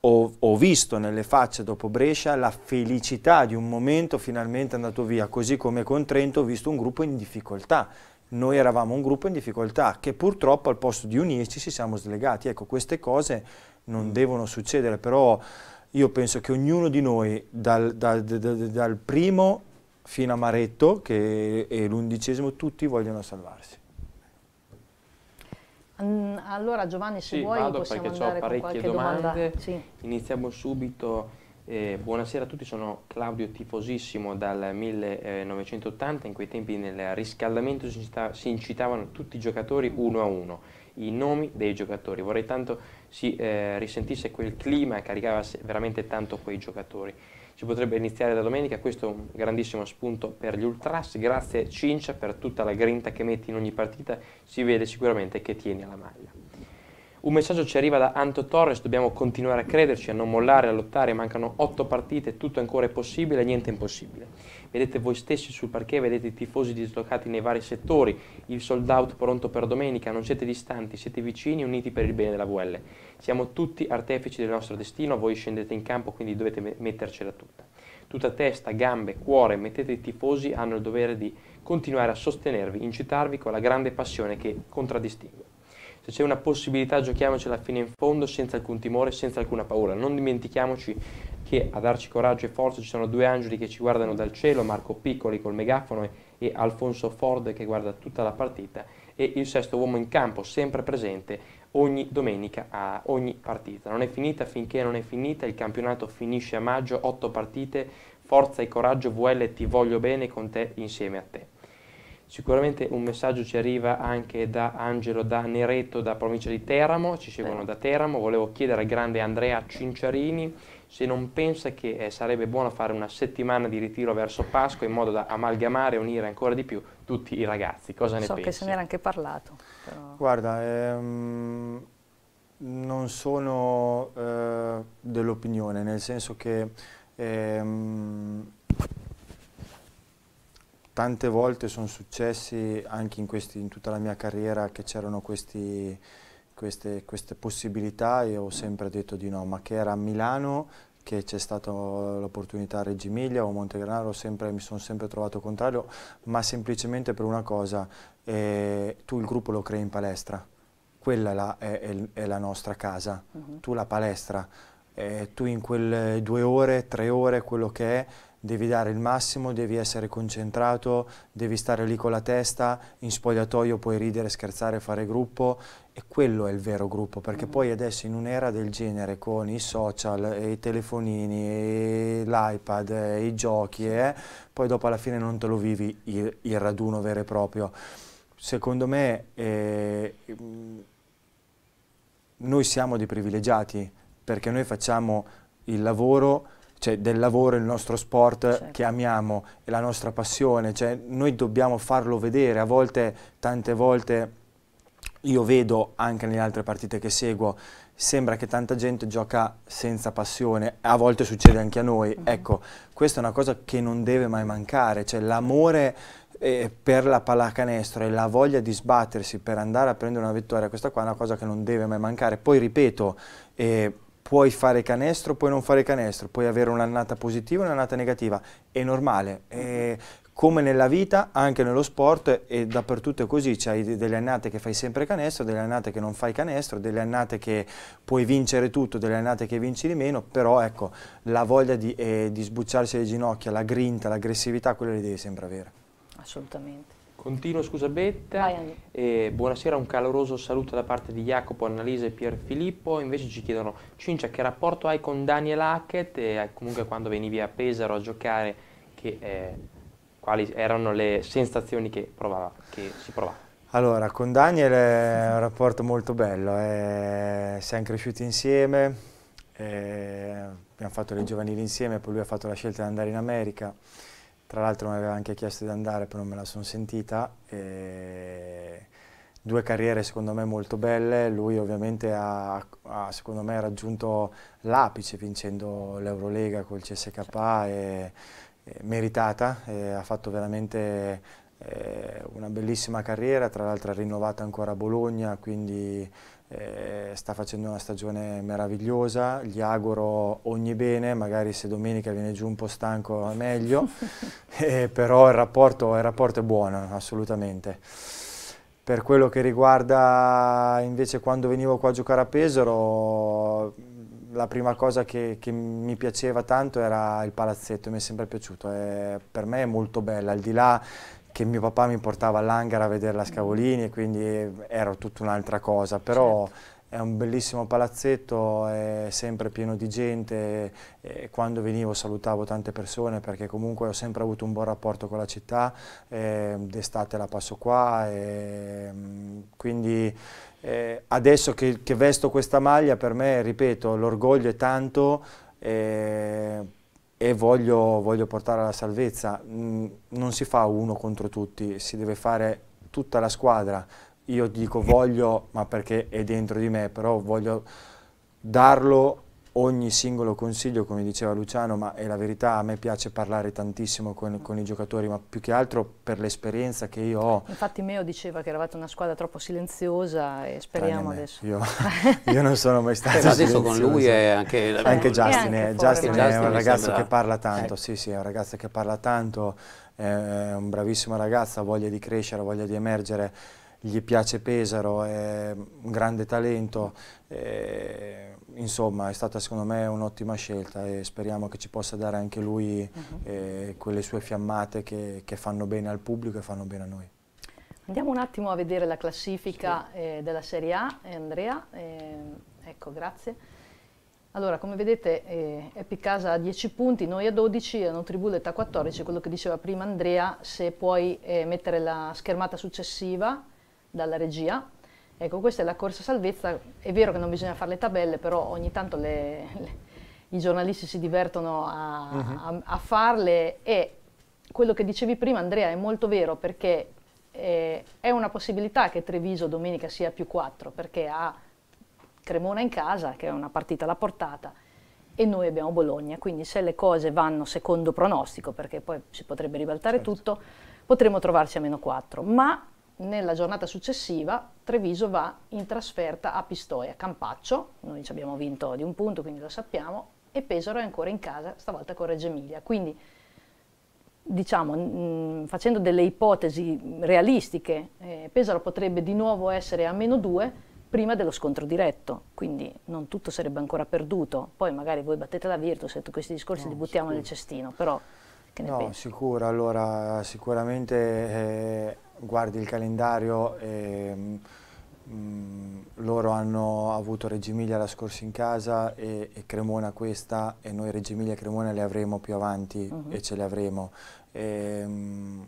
ho, ho, visto nelle facce dopo Brescia la felicità di un momento finalmente andato via, così come con Trento ho visto un gruppo in difficoltà. Noi eravamo un gruppo in difficoltà che purtroppo al posto di unirci ci siamo slegati. Ecco, queste cose non devono succedere, però io penso che ognuno di noi, dal, dal, dal, dal primo fino a Maretto, che è l'undicesimo, tutti vogliono salvarsi. Allora Giovanni, se sì, vuoi vado possiamo perché ho parecchie domande. Sì. Iniziamo subito. Eh, buonasera a tutti, sono Claudio Tifosissimo dal 1980, in quei tempi nel riscaldamento si, incitavano tutti i giocatori uno a uno, i nomi dei giocatori. Vorrei tanto si eh, risentisse quel clima che caricava veramente tanto quei giocatori ci potrebbe iniziare da domenica, questo è un grandissimo spunto per gli ultras, grazie Cincia per tutta la grinta che metti in ogni partita, si vede sicuramente che tieni alla maglia. Un messaggio ci arriva da Anto Torres, dobbiamo continuare a crederci, a non mollare, a lottare, mancano otto partite, tutto ancora è possibile, niente è impossibile vedete voi stessi sul parquet, vedete i tifosi dislocati nei vari settori, il sold out pronto per domenica, non siete distanti, siete vicini, uniti per il bene della VL. Siamo tutti artefici del nostro destino, voi scendete in campo, quindi dovete mettercela tutta. Tutta testa, gambe, cuore, mettete i tifosi, hanno il dovere di continuare a sostenervi, incitarvi con la grande passione che contraddistingue. Se c'è una possibilità giochiamocela fino in fondo senza alcun timore, senza alcuna paura. Non dimentichiamoci che a darci coraggio e forza ci sono due angeli che ci guardano dal cielo, Marco Piccoli col megafono e Alfonso Ford che guarda tutta la partita e il sesto uomo in campo sempre presente ogni domenica a ogni partita. Non è finita finché non è finita, il campionato finisce a maggio, otto partite, forza e coraggio VL ti voglio bene con te insieme a te. Sicuramente un messaggio ci arriva anche da Angelo da Neretto da provincia di Teramo, ci seguono da Teramo, volevo chiedere al grande Andrea Cinciarini se non pensa che eh, sarebbe buono fare una settimana di ritiro verso Pasqua in modo da amalgamare e unire ancora di più tutti i ragazzi. Cosa ne so pensi? So che se ne era anche parlato. Però... Guarda, ehm, non sono eh, dell'opinione, nel senso che ehm, tante volte sono successi anche in, questi, in tutta la mia carriera che c'erano questi queste, queste possibilità io ho sempre detto di no, ma che era a Milano che c'è stata l'opportunità a Reggio Emilia o a Montegranaro, sempre, mi sono sempre trovato contrario, ma semplicemente per una cosa, eh, tu il gruppo lo crei in palestra, quella là è, è, è la nostra casa, uh mhm. -huh. tu la palestra, eh, tu in quelle due ore, tre ore, quello che è, devi dare il massimo, devi essere concentrato, devi stare lì con la testa, in spogliatoio puoi ridere, scherzare, fare gruppo e quello è il vero gruppo, perché mm. poi adesso in un'era del genere con i social, e i telefonini, e l'iPad, e i giochi, eh, poi dopo alla fine non te lo vivi il, il raduno vero e proprio. Secondo me eh, mm, noi siamo dei privilegiati, perché noi facciamo il lavoro cioè del lavoro, il nostro sport certo. che amiamo, è la nostra passione, cioè noi dobbiamo farlo vedere, a volte, tante volte io vedo anche nelle altre partite che seguo, sembra che tanta gente gioca senza passione, a volte succede anche a noi. Mm -hmm. Ecco, questa è una cosa che non deve mai mancare, cioè l'amore eh, per la pallacanestro e la voglia di sbattersi per andare a prendere una vittoria, questa qua è una cosa che non deve mai mancare. Poi ripeto, eh, puoi fare canestro, puoi non fare canestro, puoi avere un'annata positiva e un'annata negativa, è normale. Mm-hmm. Eh, come nella vita, anche nello sport e dappertutto è così, c'hai delle annate che fai sempre canestro, delle annate che non fai canestro, delle annate che puoi vincere tutto, delle annate che vinci di meno, però ecco, la voglia di, eh, di sbucciarsi le ginocchia, la grinta, l'aggressività, quella le devi sempre avere. Assolutamente. Continuo, scusa Betta. Eh, buonasera, un caloroso saluto da parte di Jacopo, Annalisa e Pierfilippo. Invece ci chiedono, Cincia, che rapporto hai con Daniel Hackett? E eh, comunque quando venivi a Pesaro a giocare, che eh, quali erano le sensazioni che, provava, che si provava? Allora, con Daniel è un rapporto molto bello, eh, siamo cresciuti insieme, eh, abbiamo fatto le giovanili insieme, poi lui ha fatto la scelta di andare in America, tra l'altro mi aveva anche chiesto di andare, però non me la sono sentita, eh, due carriere secondo me molto belle, lui ovviamente ha, ha secondo me raggiunto l'apice vincendo l'Eurolega col CSKA. e eh, meritata, eh, ha fatto veramente eh, una bellissima carriera, tra l'altro ha rinnovato ancora Bologna, quindi eh, sta facendo una stagione meravigliosa, gli auguro ogni bene, magari se domenica viene giù un po' stanco è meglio, eh, però il rapporto, il rapporto, è buono, assolutamente. Per quello che riguarda invece quando venivo qua a giocare a Pesaro, la prima cosa che, che, mi piaceva tanto era il palazzetto, mi è sempre piaciuto, è, per me è molto bella, al di là che mio papà mi portava all'hangar a vedere la Scavolini e quindi era tutta un'altra cosa, però certo. è un bellissimo palazzetto, è sempre pieno di gente, quando venivo salutavo tante persone perché comunque ho sempre avuto un buon rapporto con la città, ehm, d'estate la passo qua, e, mm, quindi eh, adesso che, che, vesto questa maglia per me, ripeto, l'orgoglio è tanto eh, e voglio, voglio, portare alla salvezza. Mm, non si fa uno contro tutti, si deve fare tutta la squadra. Io dico voglio, ma perché è dentro di me, però voglio darlo ogni singolo consiglio, come diceva Luciano, ma è la verità, a me piace parlare tantissimo con, con i giocatori, ma più che altro per l'esperienza che io ho. Infatti Meo diceva che eravate una squadra troppo silenziosa e speriamo adesso. Io, io, non sono mai stato silenzioso. adesso con lui è anche... Sì. anche Justin, è, anche Justin è, un ragazzo che parla tanto, ecco. sì sì, è un ragazzo che parla tanto, è un bravissimo ragazzo, ha voglia di crescere, ha voglia di emergere, gli piace Pesaro, è un grande talento. È insomma è stata secondo me un'ottima scelta e speriamo che ci possa dare anche lui uh mhm. -huh. eh, quelle sue fiammate che, che, fanno bene al pubblico e fanno bene a noi. Andiamo un attimo a vedere la classifica sì. eh, della Serie A, eh, Andrea, eh, ecco grazie. Allora, come vedete, eh, Epicasa a 10 punti, noi a 12, e Tribullet a 14, quello che diceva prima Andrea, se puoi eh, mettere la schermata successiva dalla regia. Ecco, questa è la corsa salvezza, è vero che non bisogna fare le tabelle, però ogni tanto le, le, i giornalisti si divertono a, uh mhm. -huh. a, a, farle e quello che dicevi prima Andrea è molto vero perché eh, è una possibilità che Treviso domenica sia più 4 perché ha Cremona in casa, che è una partita alla portata, e noi abbiamo Bologna, quindi se le cose vanno secondo pronostico, perché poi si potrebbe ribaltare certo. tutto, potremmo trovarci a meno 4. Ma nella giornata successiva Treviso va in trasferta a Pistoia, Campaccio, noi ci abbiamo vinto di un punto quindi lo sappiamo, e Pesaro è ancora in casa, stavolta con Reggio Emilia. Quindi diciamo, mh, facendo delle ipotesi realistiche, eh, Pesaro potrebbe di nuovo essere a meno 2 prima dello scontro diretto, quindi non tutto sarebbe ancora perduto. Poi magari voi battete la Virtus e questi discorsi no, li buttiamo sicuro. nel cestino, però che ne no, pensi? Sicuro, allora sicuramente eh, guardi il calendario, e, mh, mm, loro hanno avuto Reggio Emilia la scorsa in casa e, e, Cremona questa e noi Reggio Emilia e Cremona le avremo più avanti uh mhm. -huh. e ce le avremo. E, mh, mm,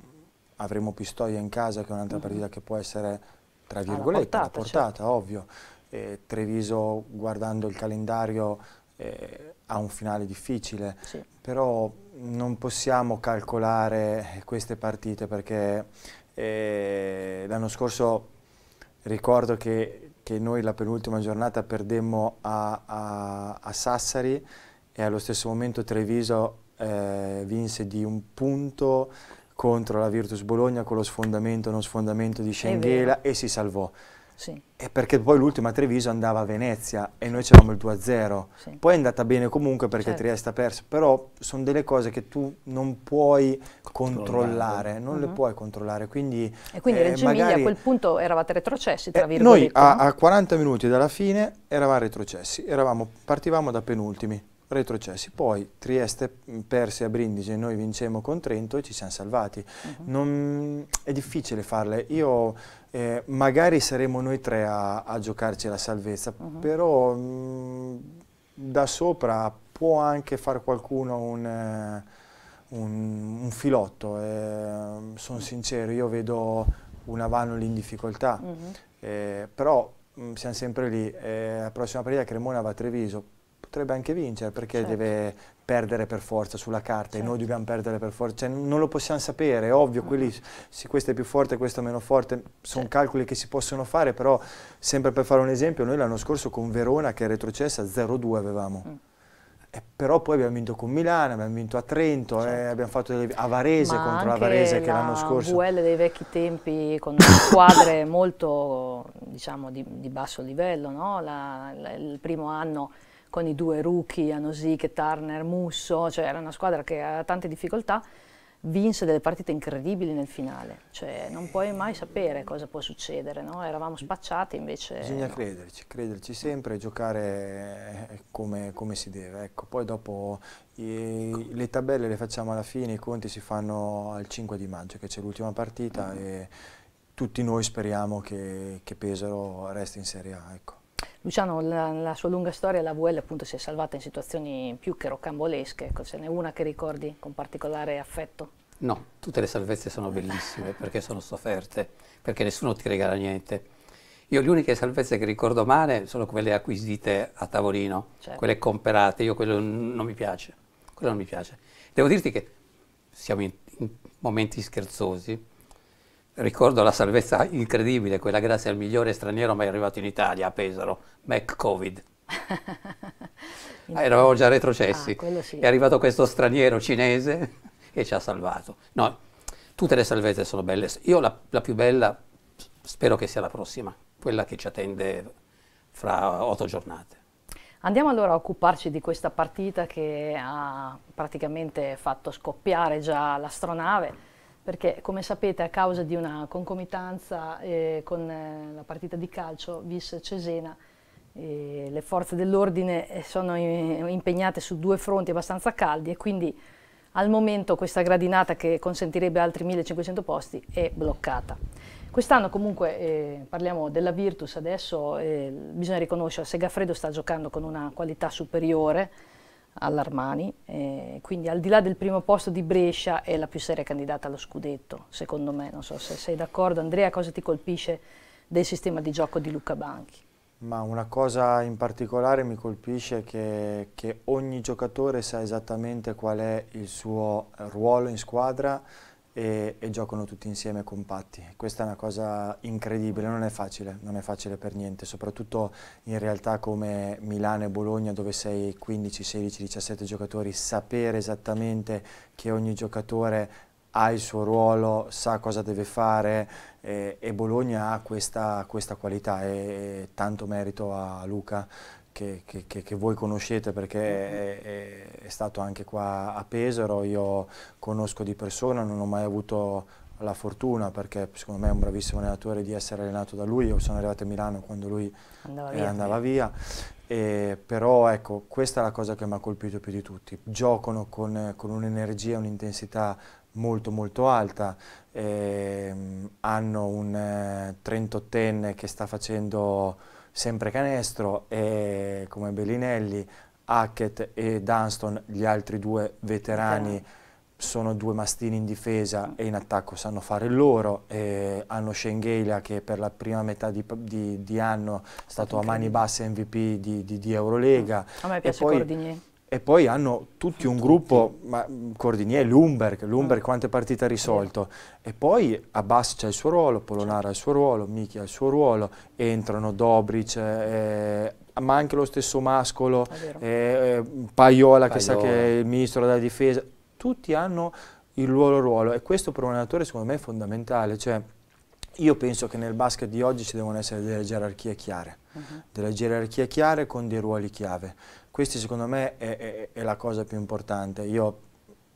avremo Pistoia in casa che è un'altra uh mhm. -huh. partita che può essere, tra virgolette, portata, portata certo. ovvio. E Treviso guardando il calendario eh, ha un finale difficile, sì. però non possiamo calcolare queste partite perché eh, L'anno scorso ricordo che, che, noi la penultima giornata perdemmo a, a, a Sassari e allo stesso momento Treviso eh, vinse di un punto contro la Virtus Bologna con lo sfondamento non sfondamento di Schenghela e si salvò. Sì. E perché poi l'ultima Treviso andava a Venezia e noi c'eravamo il 2-0. Sì. Poi è andata bene comunque perché certo. Trieste ha perso, però sono delle cose che tu non puoi controllare, non uh -huh. le mhm. puoi controllare. Quindi, e quindi eh, Reggio Emilia magari... a quel punto eravate retrocessi, tra eh, virgolette. noi a, a, 40 minuti dalla fine eravamo retrocessi, eravamo, partivamo da penultimi, retrocessi. Poi Trieste mm, perse a Brindisi, e noi vincemmo con Trento e ci siamo salvati. Uh mhm. -huh. non, è difficile farle. Io eh, magari saremo noi tre a, a giocarci la salvezza, uh mhm. -huh. però mh, mm, da sopra può anche far qualcuno un, eh, un, un filotto. Eh, Sono mm. sincero, io vedo una Vanoli in difficoltà, uh mhm. -huh. eh, però mh, mm, siamo sempre lì. Eh, la prossima partita Cremona va a Treviso, potrebbe anche vincere perché certo. deve, perdere per forza sulla carta certo. e noi dobbiamo perdere per forza, cioè, non lo possiamo sapere, è ovvio, quelli, mm. sì, questo è più forte, questo è meno forte, sono certo. calcoli che si possono fare, però sempre per fare un esempio, noi l'anno scorso con Verona che è retrocessa 0-2 avevamo. Mm. Eh, però poi abbiamo vinto con Milano, abbiamo vinto a Trento, eh, certo. eh, abbiamo fatto delle Varese Ma contro Avarese Varese che l'anno scorso. Ma anche dei vecchi tempi con squadre molto diciamo, di, di, basso livello, no? la, la, il primo anno con i due rookie, Anosik, Turner, Musso, cioè era una squadra che ha tante difficoltà, vinse delle partite incredibili nel finale, cioè non puoi mai sapere cosa può succedere, no? eravamo mm. spacciati invece... Bisogna no. crederci, crederci sempre e giocare eh, come, come, si deve, ecco. poi dopo i, le tabelle le facciamo alla fine, i conti si fanno al 5 di maggio che c'è l'ultima partita mm e tutti noi speriamo che, che Pesaro resti in Serie A. Ecco. Luciano, la, la sua lunga storia la VL appunto si è salvata in situazioni più che rocambolesche, ecco, ce n'è una che ricordi con particolare affetto? No, tutte le salvezze sono bellissime perché sono sofferte, perché nessuno ti regala niente. Io le uniche salvezze che ricordo male sono quelle acquisite a tavolino, certo. quelle comprate, io quello non mi piace, quello non mi piace. Devo dirti che siamo in, in momenti scherzosi, ricordo la salvezza incredibile, quella grazie al migliore straniero mai arrivato in Italia, a Pesaro, Mac Covid. ah, eravamo già retrocessi. Ah, sì. È arrivato questo straniero cinese e ci ha salvato. No, tutte le salvezze sono belle. Io la, la più bella spero che sia la prossima, quella che ci attende fra otto giornate. Andiamo allora a occuparci di questa partita che ha praticamente fatto scoppiare già l'astronave perché come sapete a causa di una concomitanza eh, con eh, la partita di calcio Vis Cesena eh, le forze dell'ordine eh, sono impegnate su due fronti abbastanza caldi e quindi al momento questa gradinata che consentirebbe altri 1500 posti è bloccata. Quest'anno comunque eh, parliamo della Virtus, adesso eh, bisogna riconoscere che Segafredo sta giocando con una qualità superiore, all'Armani, eh, quindi al di là del primo posto di Brescia è la più seria candidata allo scudetto, secondo me, non so se sei d'accordo Andrea, cosa ti colpisce del sistema di gioco di Luca Banchi? Ma una cosa in particolare mi colpisce che, che ogni giocatore sa esattamente qual è il suo ruolo in squadra, e, e, giocano tutti insieme compatti. Questa è una cosa incredibile, non è facile, non è facile per niente, soprattutto in realtà come Milano e Bologna dove sei 15, 16, 17 giocatori, sapere esattamente che ogni giocatore ha il suo ruolo, sa cosa deve fare eh, e Bologna ha questa, questa qualità e, e tanto merito a Luca che, che, che, voi conoscete perché mhm. è, è, è, stato anche qua a Pesaro, io conosco di persona, non ho mai avuto la fortuna perché secondo me è un bravissimo allenatore di essere allenato da lui, io sono arrivato a Milano quando lui andava eh, via, andava via. E, però ecco questa è la cosa che mi ha colpito più di tutti, giocano con, con un'energia, un'intensità molto molto alta, eh, hanno un eh, 38enne che sta facendo sempre Canestro e come Bellinelli, Hackett e Dunston, gli altri due veterani sono due mastini in difesa e in attacco sanno fare il loro, eh, hanno Schengelia che per la prima metà di, di, di anno è stato a mani basse MVP di, di Eurolega. A me piace e poi, Cordigny e poi hanno tutti un gruppo, ma, mm, Cordinier, Lumberg, Lumberg ah. quante partite ha risolto, e poi Abbas c'ha il suo ruolo, Polonara ha il suo ruolo, Michi ha il suo ruolo, entrano Dobric, eh, eh, ma anche lo stesso Mascolo, eh, Paiola, eh, Paiola che sa che è il ministro della difesa, tutti hanno il loro ruolo e questo per un allenatore secondo me è fondamentale, cioè, io penso che nel basket di oggi ci devono essere delle gerarchie chiare, uh mhm. -huh. delle gerarchie chiare con dei ruoli chiave questa secondo me è, è, è, la cosa più importante. Io,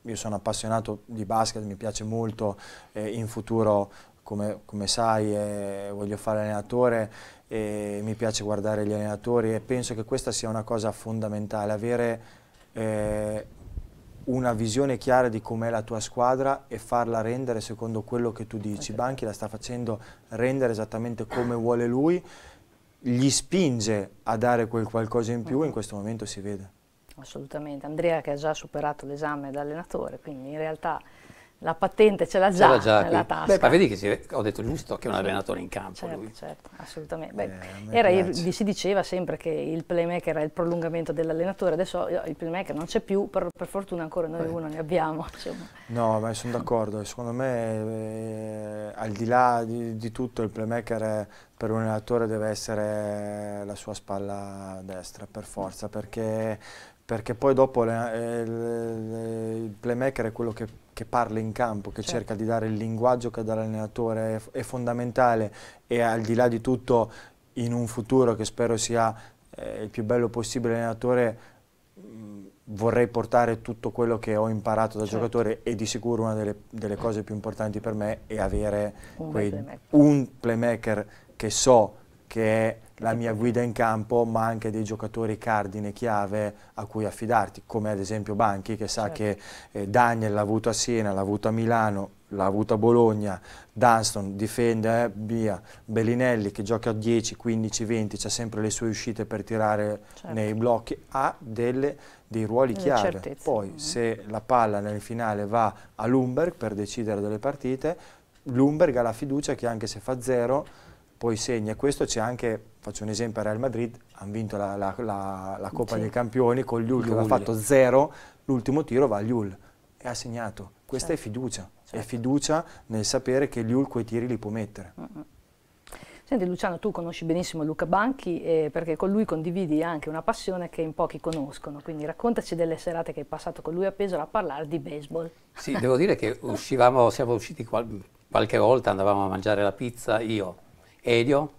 io, sono appassionato di basket, mi piace molto, eh, in futuro come, come sai eh, voglio fare allenatore, e mi piace guardare gli allenatori e penso che questa sia una cosa fondamentale, avere eh, una visione chiara di com'è la tua squadra e farla rendere secondo quello che tu dici. Okay. Banchi la sta facendo rendere esattamente come vuole lui gli spinge a dare quel qualcosa in più mm. in questo momento si vede. Assolutamente, Andrea che ha già superato l'esame da allenatore, quindi in realtà la patente ce l'ha già, ce già nella tasca. Beh, ma vedi che ho detto giusto che è un allenatore in campo certo, lui. Certo, assolutamente. Beh, eh, era, si diceva sempre che il playmaker era il prolungamento dell'allenatore, adesso eh, il playmaker non c'è più, per, per, fortuna ancora noi Beh. uno ne abbiamo. Insomma. No, ma sono d'accordo, secondo me eh, al di là di, di tutto il playmaker è, per un allenatore deve essere la sua spalla destra per forza, perché perché poi dopo eh, il playmaker è quello che che parla in campo, che certo. cerca di dare il linguaggio che dà l'allenatore è, è, fondamentale e al di là di tutto in un futuro che spero sia eh, il più bello possibile allenatore vorrei portare tutto quello che ho imparato da certo. giocatore e di sicuro una delle, delle, cose più importanti per me è avere un, quei, playmaker. un playmaker che so che è la mia guida in campo, ma anche dei giocatori cardine chiave a cui affidarti, come ad esempio Banchi che sa certo. che eh, Daniel l'ha avuto a Siena, l'ha avuto a Milano, l'ha avuto a Bologna, Dunston difende, eh, via, Bellinelli che gioca a 10, 15, 20, c'ha sempre le sue uscite per tirare certo. nei blocchi, ha delle, dei ruoli chiave. Poi mm se la palla nel finale va a Lumberg per decidere delle partite, Lumberg ha la fiducia che anche se fa zero poi segna. Questo c'è anche, faccio un esempio, a Real Madrid, hanno vinto la, la, la, la Coppa sì. dei Campioni con Liul che ha fatto zero, l'ultimo tiro va a Liul e ha segnato. Questa certo. è fiducia, certo. è fiducia nel sapere che Liul quei tiri li può mettere. Mm -hmm. Senti Luciano, tu conosci benissimo Luca Banchi eh, perché con lui condividi anche una passione che in pochi conoscono, quindi raccontaci delle serate che hai passato con lui a Pesaro a parlare di baseball. Sì, devo dire che uscivamo, siamo usciti qual qualche volta, andavamo a mangiare la pizza, io, Elio,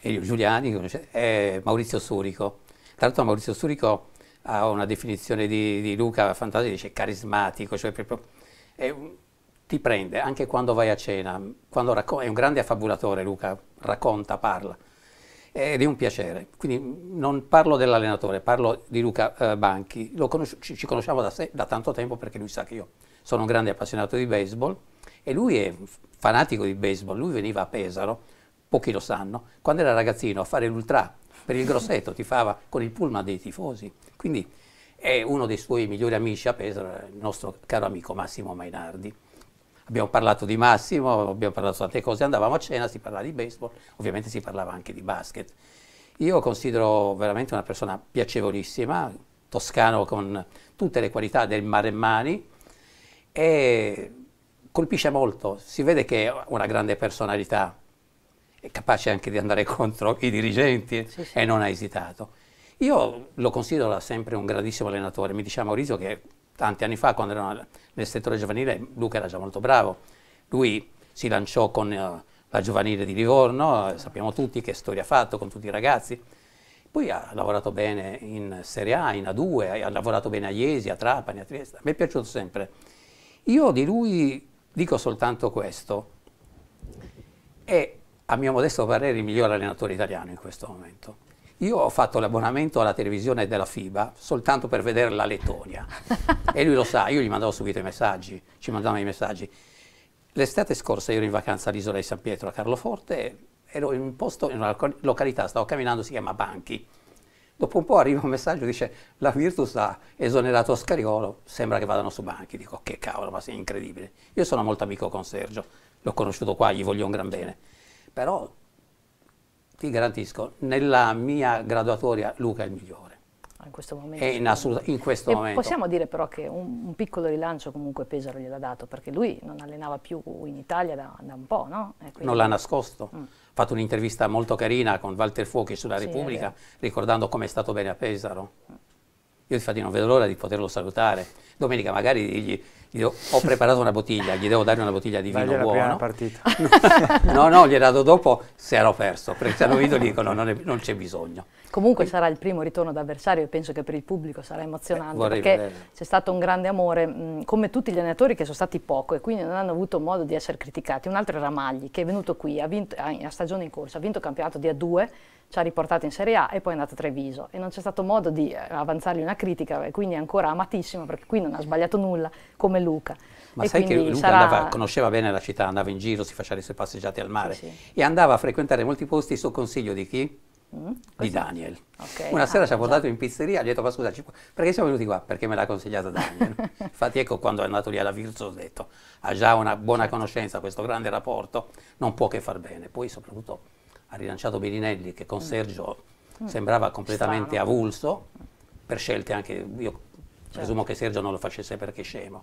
Elio Giuliani, e Maurizio Surico. Tra l'altro Maurizio Surico ha una definizione di, di Luca fantastica, dice carismatico, cioè proprio, è, ti prende anche quando vai a cena, è un grande affabulatore Luca, racconta, parla, ed è un piacere. Quindi non parlo dell'allenatore, parlo di Luca eh, Banchi, conosci ci, conosciamo da, da tanto tempo perché lui sa che io sono un grande appassionato di baseball e lui è fanatico di baseball, lui veniva a Pesaro pochi lo sanno, quando era ragazzino a fare l'ultra per il Grosseto tifava con il pullman dei tifosi. Quindi è uno dei suoi migliori amici a Pesaro, il nostro caro amico Massimo Mainardi. Abbiamo parlato di Massimo, abbiamo parlato di tante cose, andavamo a cena, si parlava di baseball, ovviamente si parlava anche di basket. Io considero veramente una persona piacevolissima, toscano con tutte le qualità del Maremmani e colpisce molto, si vede che è una grande personalità, è capace anche di andare contro i dirigenti sì, sì. e non ha esitato. Io lo considero sempre un grandissimo allenatore, mi diceva Maurizio che tanti anni fa quando ero nel settore giovanile Luca era già molto bravo, lui si lanciò con eh, la giovanile di Livorno, eh, sappiamo tutti che storia ha fatto con tutti i ragazzi, poi ha lavorato bene in Serie A, in A2, ha lavorato bene a Iesi, a Trapani, a Trieste, mi è piaciuto sempre. Io di lui dico soltanto questo, è a mio modesto parere, il miglior allenatore italiano in questo momento. Io ho fatto l'abbonamento alla televisione della FIBA soltanto per vedere la Lettonia. e lui lo sa, io gli mandavo subito i messaggi, ci mandavano i messaggi. L'estate scorsa io ero in vacanza all'isola di San Pietro, a Carloforte, ero in un posto, in una località, stavo camminando, si chiama Banchi. Dopo un po' arriva un messaggio, dice la Virtus ha esonerato Scariolo, sembra che vadano su Banchi. Dico che cavolo, ma sei incredibile. Io sono molto amico con Sergio, l'ho conosciuto qua, gli voglio un gran bene però ti garantisco, nella mia graduatoria Luca è il migliore. Ah, in questo momento. È in, assoluta, in questo e momento. Possiamo dire però che un, un, piccolo rilancio comunque Pesaro gliel'ha dato, perché lui non allenava più in Italia da, da un po', no? Quindi... Non l'ha nascosto. Mm. Ha fatto un'intervista molto carina con Walter Fuochi sulla sì, Repubblica, ricordando come è stato bene a Pesaro. Mm. Io infatti non vedo l'ora di poterlo salutare. Domenica magari gli, gli ho, ho preparato una bottiglia, gli devo dare una bottiglia di Dai vino buono. partita. no, no, gliel'ho dato dopo se ero perso, perché se hanno vinto dicono non, è, non c'è bisogno. Comunque sarà il primo ritorno d'avversario e penso che per il pubblico sarà emozionante eh, perché c'è stato un grande amore, mh, come tutti gli allenatori che sono stati poco e quindi non hanno avuto modo di essere criticati. Un altro era Magli che è venuto qui, ha vinto, a stagione in corsa, ha vinto il campionato di A2, ci ha riportato in Serie A e poi è andato a Treviso e non c'è stato modo di eh, avanzargli una critica e eh, quindi è ancora amatissimo perché qui non ha sbagliato nulla come Luca. Ma e sai che Luca sarà... andava, conosceva bene la città, andava in giro, si faceva le sue passeggiate al mare sì, sì. e andava a frequentare molti posti sul consiglio di chi? Mm, di Daniel. Okay, Una sera ah, ci ha portato in pizzeria, gli ho detto, ma scusa, perché siamo venuti qua? Perché me l'ha consigliata Daniel. Infatti ecco, quando è andato lì alla Virtus ho detto, ha già una buona certo. conoscenza, questo grande rapporto, non può che far bene. Poi soprattutto ha rilanciato Berinelli che con mm. Sergio mm. sembrava completamente Strano. avulso, per scelte anche, io certo. presumo che Sergio non lo facesse perché scemo,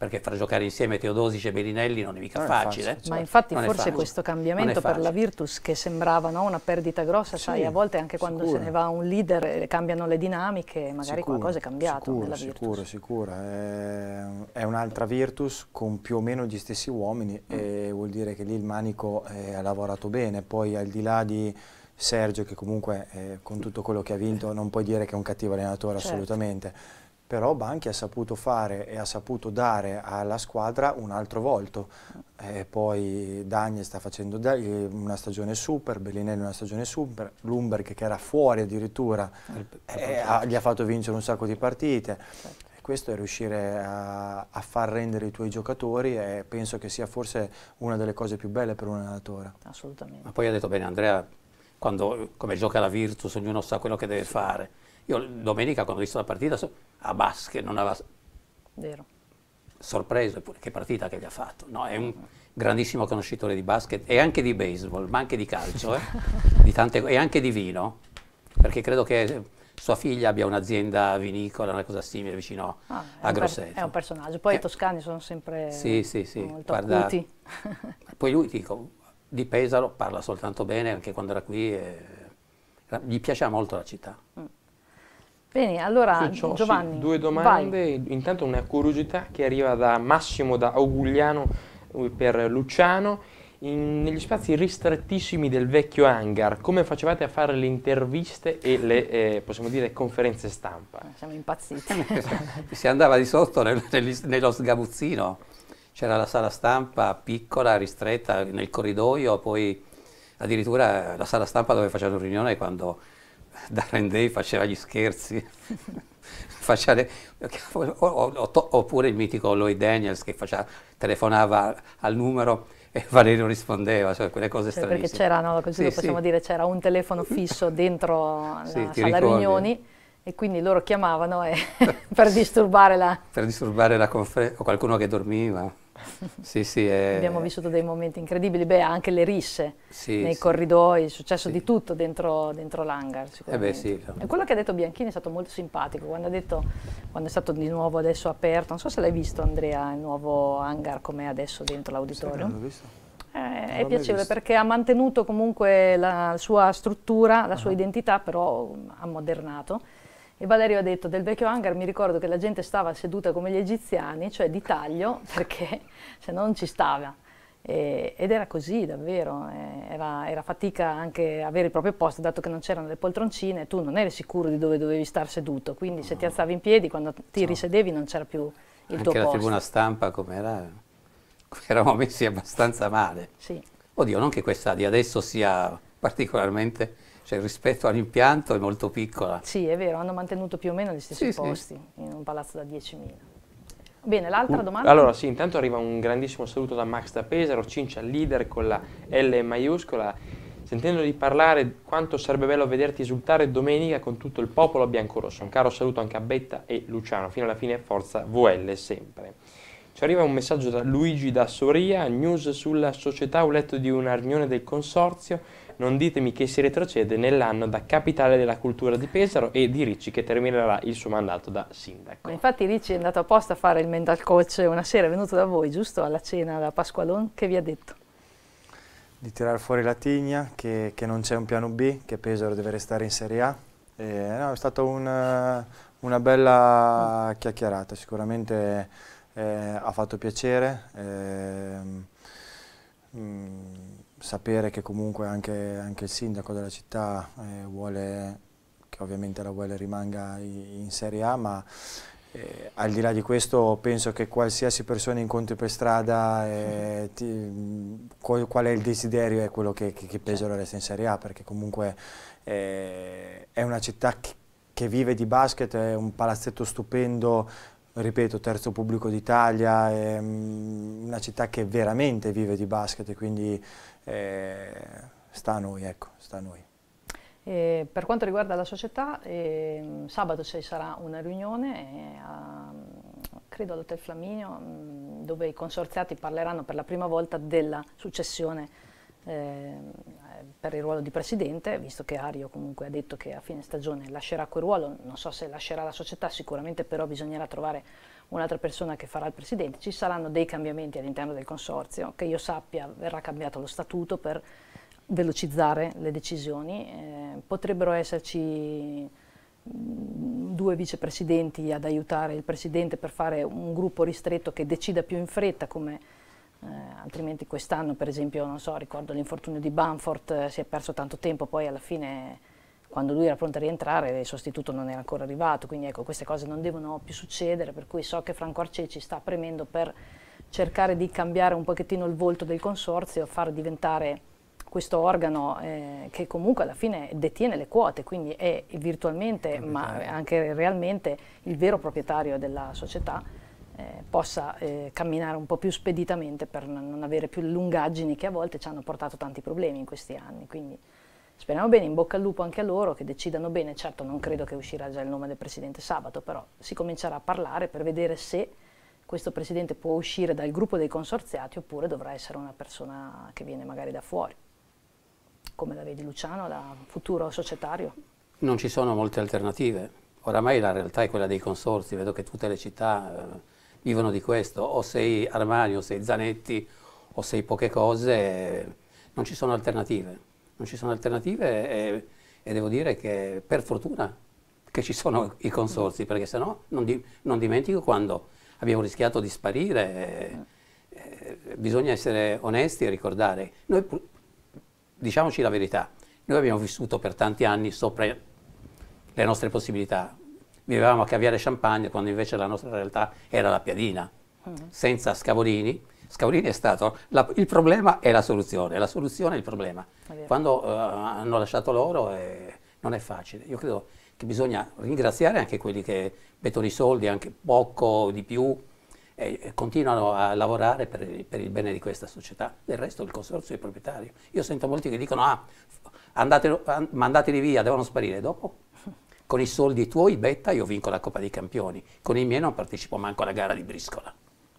perché far giocare insieme Teodosic e Berinelli non è mica non facile. È facile. Ma certo. infatti non forse questo cambiamento per la Virtus che sembrava no, una perdita grossa, sì, sai, a volte anche quando sicuro. se ne va un leader eh, cambiano le dinamiche, magari sicuro, qualcosa è cambiato sicuro, nella Virtus. Sicuro, sicuro, eh, è un'altra Virtus con più o meno gli stessi uomini mm. e vuol dire che lì il manico eh, ha lavorato bene, poi al di là di... Sergio che comunque eh, con tutto quello che ha vinto non puoi dire che è un cattivo allenatore certo. assolutamente però Banchi ha saputo fare e ha saputo dare alla squadra un altro volto. E eh, poi Dagne sta facendo eh, una stagione super, Bellinelli una stagione super, Lumberg che era fuori addirittura eh, ha, gli ha fatto vincere un sacco di partite. Certo. Questo è riuscire a, a, far rendere i tuoi giocatori e penso che sia forse una delle cose più belle per un allenatore. Assolutamente. Ma poi ha detto bene Andrea, quando, come gioca la Virtus ognuno sa quello che deve fare io domenica quando ho visto la partita, a Basche non aveva... Vero. Sorpreso, che partita che gli ha fatto. No, è un grandissimo conoscitore di basket e anche di baseball, ma anche di calcio, eh? di tante, e anche di vino, perché credo che sua figlia abbia un'azienda vinicola, una cosa simile vicino ah, a Grosseto. È un personaggio, poi eh. i toscani sono sempre sì, sì, sì. molto Guarda, Poi lui, dico, di Pesaro parla soltanto bene, anche quando era qui, eh, gli piaceva molto la città. Mm. Bene, allora ciò, Giovanni. Sì, due domande, vai. intanto una curiosità che arriva da Massimo da Augugliano eh, per Luciano. In, negli spazi ristrettissimi del vecchio hangar, come facevate a fare le interviste e le, eh, dire, conferenze stampa? Eh, siamo impazziti. si andava di sotto nel, nel, nello sgabuzzino, c'era la sala stampa piccola, ristretta, nel corridoio, poi addirittura la sala stampa dove facevano riunione quando Darren Day faceva gli scherzi, faceva, oppure il mitico Lloyd Daniels che faceva, telefonava al numero e Valerio rispondeva, cioè quelle cose cioè, stranissime. Perché c'era, no, così sì, lo possiamo sì. dire, c'era un telefono fisso dentro sì, la sala riunioni e quindi loro chiamavano e per disturbare la... Per disturbare la conferenza, o qualcuno che dormiva. Sì, sì, è... Abbiamo vissuto dei momenti incredibili, beh anche le risse sì, nei corridoi, è successo di tutto dentro, dentro l'hangar eh beh, E quello che ha detto Bianchini è stato molto simpatico, quando ha detto, quando è stato di nuovo adesso aperto, non so se l'hai visto Andrea, il nuovo hangar com'è adesso dentro l'auditorio. Sì, Eh, è piacevole perché ha mantenuto comunque la sua struttura, la uh -huh. sua ah. identità, però mm, ha modernato e Valerio ha detto, del vecchio hangar mi ricordo che la gente stava seduta come gli egiziani, cioè di taglio, perché se no non ci stava. E, ed era così davvero, eh, era, era, fatica anche avere il proprio posto, dato che non c'erano le poltroncine, tu non eri sicuro di dove dovevi star seduto, quindi no. se ti alzavi in piedi, quando ti no. risedevi non c'era più il anche tuo posto. Anche la tribuna stampa com'era? Eravamo messi abbastanza male. Sì. Oddio, non che questa di adesso sia particolarmente cioè rispetto all'impianto è molto piccola. Sì, è vero, hanno mantenuto più o meno gli stessi sì, posti sì. in un palazzo da 10.000. Bene, l'altra mm. domanda? Allora sì, intanto arriva un grandissimo saluto da Max da Pesaro, Cincia leader con la L maiuscola, sentendoti parlare quanto sarebbe bello vederti esultare domenica con tutto il popolo biancorosso. Un caro saluto anche a Betta e Luciano, fino alla fine forza VL sempre. Ci arriva un messaggio da Luigi da Soria, news sulla società, ho letto di una riunione del consorzio, non ditemi che si retrocede nell'anno da capitale della cultura di Pesaro e di Ricci che terminerà il suo mandato da sindaco. Infatti Ricci è andato apposta a fare il mental coach una sera, è venuto da voi giusto alla cena da Pasqualon, che vi ha detto? Di tirare fuori la tigna, che, che non c'è un piano B, che Pesaro deve restare in Serie A. E, no, è stata un, eh, una bella chiacchierata, sicuramente eh, ha fatto piacere. Eh, mh, mm, sapere che comunque anche, anche il sindaco della città eh, vuole che ovviamente la UEL rimanga in Serie A, ma eh, al di là di questo penso che qualsiasi persona incontri per strada eh, ti, mm, qual, qual, è il desiderio è quello che, che, che Pesaro resta in Serie A perché comunque eh, è una città che, che, vive di basket, è un palazzetto stupendo ripeto, terzo pubblico d'Italia, è mm, una città che veramente vive di basket, e quindi eh, sta a noi, ecco, sta a noi. E per quanto riguarda la società, eh, sabato ci sarà una riunione, eh, a, credo all'Hotel Flaminio, mh, mm, dove i consorziati parleranno per la prima volta della successione ehm, per il ruolo di presidente, visto che Ario comunque ha detto che a fine stagione lascerà quel ruolo, non so se lascerà la società, sicuramente però bisognerà trovare un'altra persona che farà il presidente, ci saranno dei cambiamenti all'interno del consorzio, che io sappia verrà cambiato lo statuto per velocizzare le decisioni, eh, potrebbero esserci mm, due vicepresidenti ad aiutare il presidente per fare un gruppo ristretto che decida più in fretta come eh, altrimenti quest'anno, per esempio, non so, ricordo l'infortunio di Bamford, eh, si è perso tanto tempo, poi alla fine quando lui era pronto a rientrare il sostituto non era ancora arrivato, quindi ecco, queste cose non devono più succedere, per cui so che Franco ci sta premendo per cercare di cambiare un pochettino il volto del consorzio, far diventare questo organo eh, che comunque alla fine detiene le quote, quindi è virtualmente ma anche realmente il vero proprietario della società eh, possa eh, camminare un po' più speditamente per non avere più lungaggini che a volte ci hanno portato tanti problemi in questi anni. Quindi speriamo bene, in bocca al lupo anche a loro, che decidano bene. Certo non credo che uscirà già il nome del Presidente sabato, però si comincerà a parlare per vedere se questo Presidente può uscire dal gruppo dei consorziati oppure dovrà essere una persona che viene magari da fuori. Come la vedi Luciano, da futuro societario? Non ci sono molte alternative. Oramai la realtà è quella dei consorzi, vedo che tutte le città eh, vivono di questo, o sei Armani, o sei Zanetti, o sei poche cose, non ci sono alternative, non ci sono alternative e, e devo dire che per fortuna che ci sono i consorsi, perché se no non, di, non dimentico quando abbiamo rischiato di sparire, eh, eh, bisogna essere onesti e ricordare, noi, diciamoci la verità, noi abbiamo vissuto per tanti anni sopra le nostre possibilità, vivevamo a caviare champagne quando invece la nostra realtà era la piadina, mm. senza Scavolini. Scavolini è stato la, il problema e la soluzione, la soluzione è il problema. È quando uh, hanno lasciato loro eh, non è facile. Io credo che bisogna ringraziare anche quelli che mettono i soldi, anche poco di più, e continuano a lavorare per il, per il, bene di questa società. Del resto il consorzio è proprietario. Io sento molti che dicono ah, andateli, mandateli via, devono sparire. Dopo con i soldi tuoi, betta, io vinco la Coppa dei Campioni, con i miei non partecipo manco alla gara di briscola.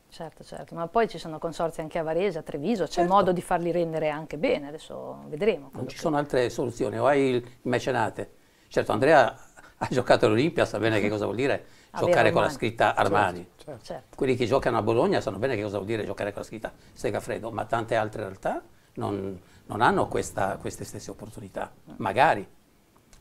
Certo, certo, ma poi ci sono consorzi anche a Varese, a Treviso, c'è certo. modo di farli rendere anche bene, adesso vedremo. Non ci che... sono altre soluzioni, o hai il mecenate. Certo, Andrea ha giocato all'Olimpia, sa bene che cosa vuol dire giocare con la scritta Armani. Certo certo. certo, certo. Quelli che giocano a Bologna sanno bene che cosa vuol dire giocare con la scritta Segafredo, ma tante altre realtà non, non hanno questa, queste stesse opportunità, mm. magari.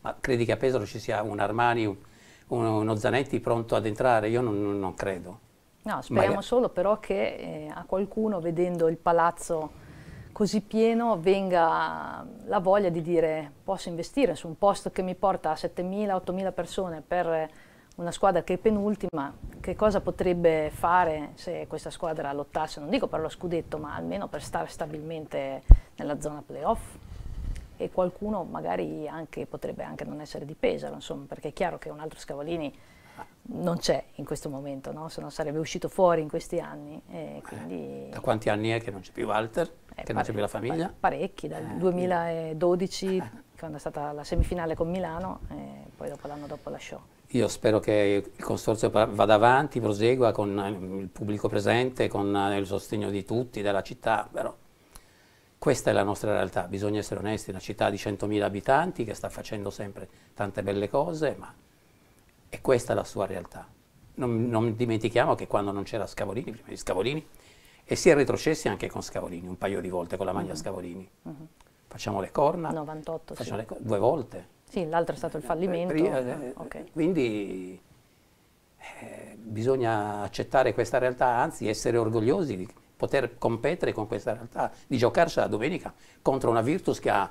Ma credi che a Pesaro ci sia un Armani, uno, uno Zanetti pronto ad entrare? Io non, non credo. No, speriamo Magari. solo però che eh, a qualcuno vedendo il palazzo così pieno venga la voglia di dire posso investire su un posto che mi porta a 7.000-8.000 persone per una squadra che è penultima, che cosa potrebbe fare se questa squadra lottasse, non dico per lo scudetto, ma almeno per stare stabilmente nella zona playoff? e qualcuno magari anche, potrebbe anche non essere di Pesaro, insomma, perché è chiaro che un altro Scavolini non c'è in questo momento, no? se no sarebbe uscito fuori in questi anni. Eh, quindi... Da quanti anni è che non c'è più Walter, eh, che non c'è più la famiglia? Parecchi, dal eh, 2012 eh. quando è stata la semifinale con Milano e poi dopo l'anno dopo lasciò. Io spero che il consorzio vada avanti, prosegua con il pubblico presente, con il sostegno di tutti, della città, però questa è la nostra realtà, bisogna essere onesti, una città di 100.000 abitanti che sta facendo sempre tante belle cose, ma è questa la sua realtà. Non, non dimentichiamo che quando non c'era Scavolini, prima di Scavolini, e si è retrocessi anche con Scavolini un paio di volte con la maglia mm -hmm. Scavolini. Mm -hmm. Facciamo le corna, 98, facciamo sì. le corna due volte. Sì, l'altro è stato il eh, fallimento. Eh, ah, okay. Eh, quindi eh, bisogna accettare questa realtà, anzi essere orgogliosi di, poter competere con questa realtà, di giocarcela domenica contro una Virtus che ha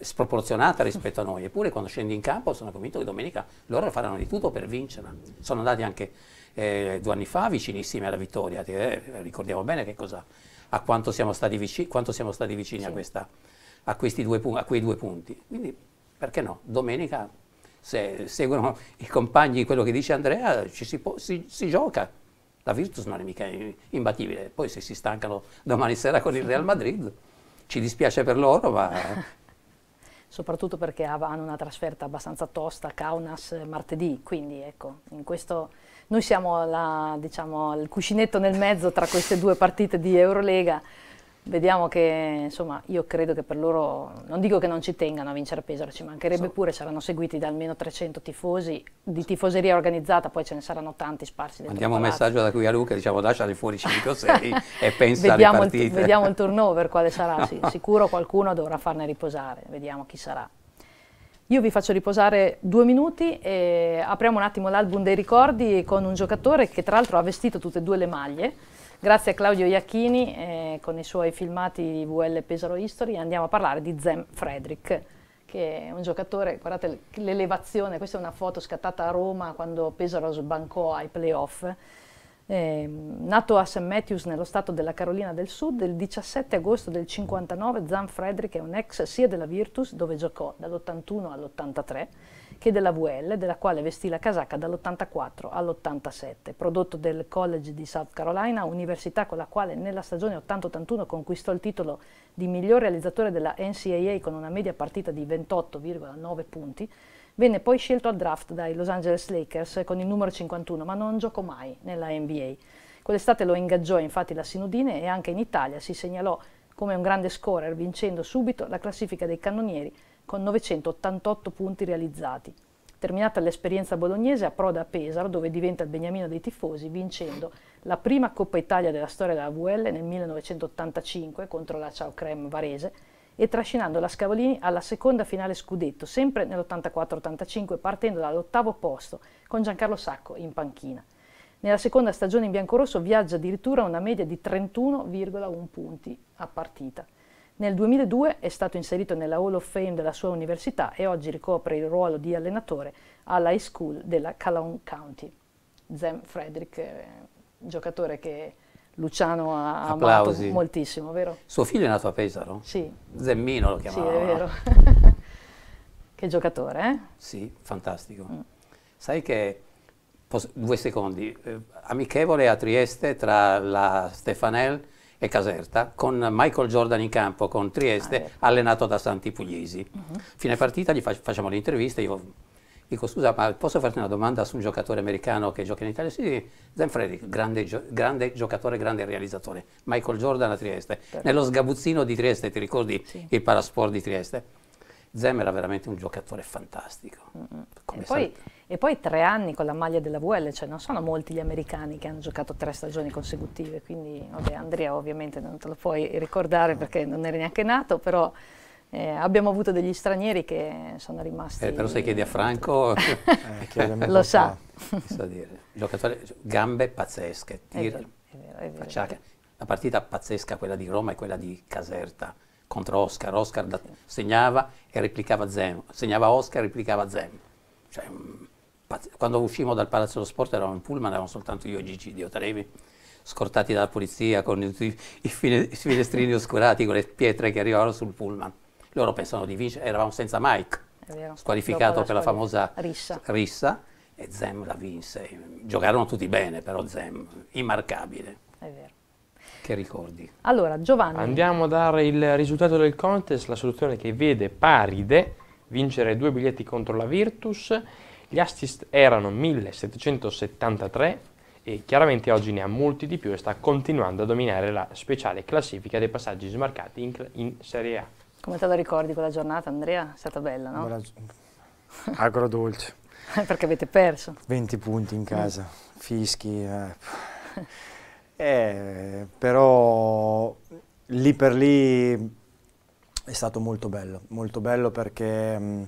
sproporzionata rispetto a noi, eppure quando scendi in campo sono convinto che domenica loro faranno di tutto per vincerla. Sono andati anche eh, due anni fa vicinissimi alla vittoria, eh, ricordiamo bene cosa, a quanto siamo stati, vici, quanto siamo stati vicini sì. a, questa, a, due, a quei due punti. Quindi perché no? Domenica se seguono i compagni quello che dice Andrea, ci si, può, si, si gioca. La Virtus non è mica imbattibile. Poi se si stancano domani sera con il Real Madrid, ci dispiace per loro, ma... Soprattutto perché hanno una trasferta abbastanza tosta, Kaunas martedì, quindi ecco, in questo noi siamo la, diciamo, il cuscinetto nel mezzo tra queste due partite di Eurolega. Vediamo che, insomma, io credo che per loro, non dico che non ci tengano a vincere Pesaro, ci mancherebbe so. pure, saranno seguiti da almeno 300 tifosi, di tifoseria organizzata, poi ce ne saranno tanti sparsi dentro Mandiamo un messaggio da qui a Luca, diciamo lasciali fuori 5 o 6 e pensa vediamo alle partite. Il, vediamo il turnover quale sarà, sì, sicuro qualcuno dovrà farne riposare, vediamo chi sarà. Io vi faccio riposare due minuti e apriamo un attimo l'album dei ricordi con un giocatore che tra l'altro ha vestito tutte e due le maglie, Grazie a Claudio Iacchini eh, con i suoi filmati di VL Pesaro History andiamo a parlare di Zem Frederick che è un giocatore, guardate l'elevazione, questa è una foto scattata a Roma quando Pesaro sbancò ai playoff. Eh, nato a St. Matthews nello stato della Carolina del Sud, il 17 agosto del 59 Zan Frederick è un ex sia della Virtus, dove giocò dall'81 all'83, che della VL, della quale vestì la casacca dall'84 all'87, prodotto del College di South Carolina, università con la quale nella stagione 80-81 conquistò il titolo di miglior realizzatore della NCAA con una media partita di 28,9 punti, venne poi scelto al draft dai Los Angeles Lakers con il numero 51, ma non giocò mai nella NBA. Quell'estate lo ingaggiò infatti la Sinudine e anche in Italia si segnalò come un grande scorer vincendo subito la classifica dei cannonieri con 988 punti realizzati. Terminata l'esperienza bolognese approda a Pesaro dove diventa il beniamino dei tifosi vincendo la prima Coppa Italia della storia della VL nel 1985 contro la Ciao Crem Varese e trascinando la Scavolini alla seconda finale scudetto, sempre nell'84-85 partendo dall'ottavo posto con Giancarlo Sacco in panchina. Nella seconda stagione in biancorosso viaggia addirittura una media di 31,1 punti a partita. Nel 2002 è stato inserito nella Hall of Fame della sua università e oggi ricopre il ruolo di allenatore alla high school della Calhoun County. Zem Frederick, eh, giocatore che Luciano ha Applausi. amato moltissimo, vero? Suo figlio è nato a Pesaro? Sì. Zemmino lo chiamavano. Sì, è vero. che giocatore, eh? Sì, fantastico. Mm. Sai che, due secondi, eh, amichevole a Trieste tra la Stefanel e Caserta, con Michael Jordan in campo, con Trieste, ah, ecco. allenato da Santi Pugliesi. Uh-huh. Mhm. Fine partita gli fac- facciamo l'intervista, io dico scusa ma posso farti una domanda su un giocatore americano che gioca in Italia? Sì, Zanfredi, grande, gio- grande, giocatore, grande realizzatore, Michael Jordan a Trieste, Perfetto. nello sgabuzzino di Trieste, ti ricordi sì. il parasport di Trieste? Zem era veramente un giocatore fantastico. Mm-hmm. Come e poi, sempre e poi tre anni con la maglia della VL, cioè non sono molti gli americani che hanno giocato tre stagioni consecutive, quindi vabbè, Andrea ovviamente non te lo puoi ricordare perché non eri neanche nato, però eh, abbiamo avuto degli stranieri che sono rimasti... Eh, però se chiedi a Franco eh, lo sa. So dire. Giocatore, gambe pazzesche, tira, facciata. La partita pazzesca quella di Roma e quella di Caserta contro Oscar, Oscar segnava e replicava Zem, segnava Oscar e replicava Zem. Cioè, mm, quando uscimmo dal Palazzo dello Sport eravamo in pullman, eravamo soltanto io e Gigi Dio Trevi, scortati dalla polizia con i, i, finestrini oscurati, con le pietre che arrivavano sul pullman. Loro pensano di vincere, eravamo senza Mike, squalificato la per la famosa rissa. rissa. e Zem la vinse. Giocarono tutti bene, però Zem, immarcabile. È vero. Che ricordi? Allora, Giovanni. Andiamo a dare il risultato del contest, la soluzione che vede Paride vincere due biglietti contro la Virtus gli assist erano 1773 e chiaramente oggi ne ha molti di più e sta continuando a dominare la speciale classifica dei passaggi smarcati in, in Serie A. Come te la ricordi quella giornata Andrea? È stata bella, no? Buona... Agrodolce. Perché avete perso? 20 punti in mm. casa, mm. fischi. Eh. eh, però lì per lì è stato molto bello, molto bello perché... Mh, mm,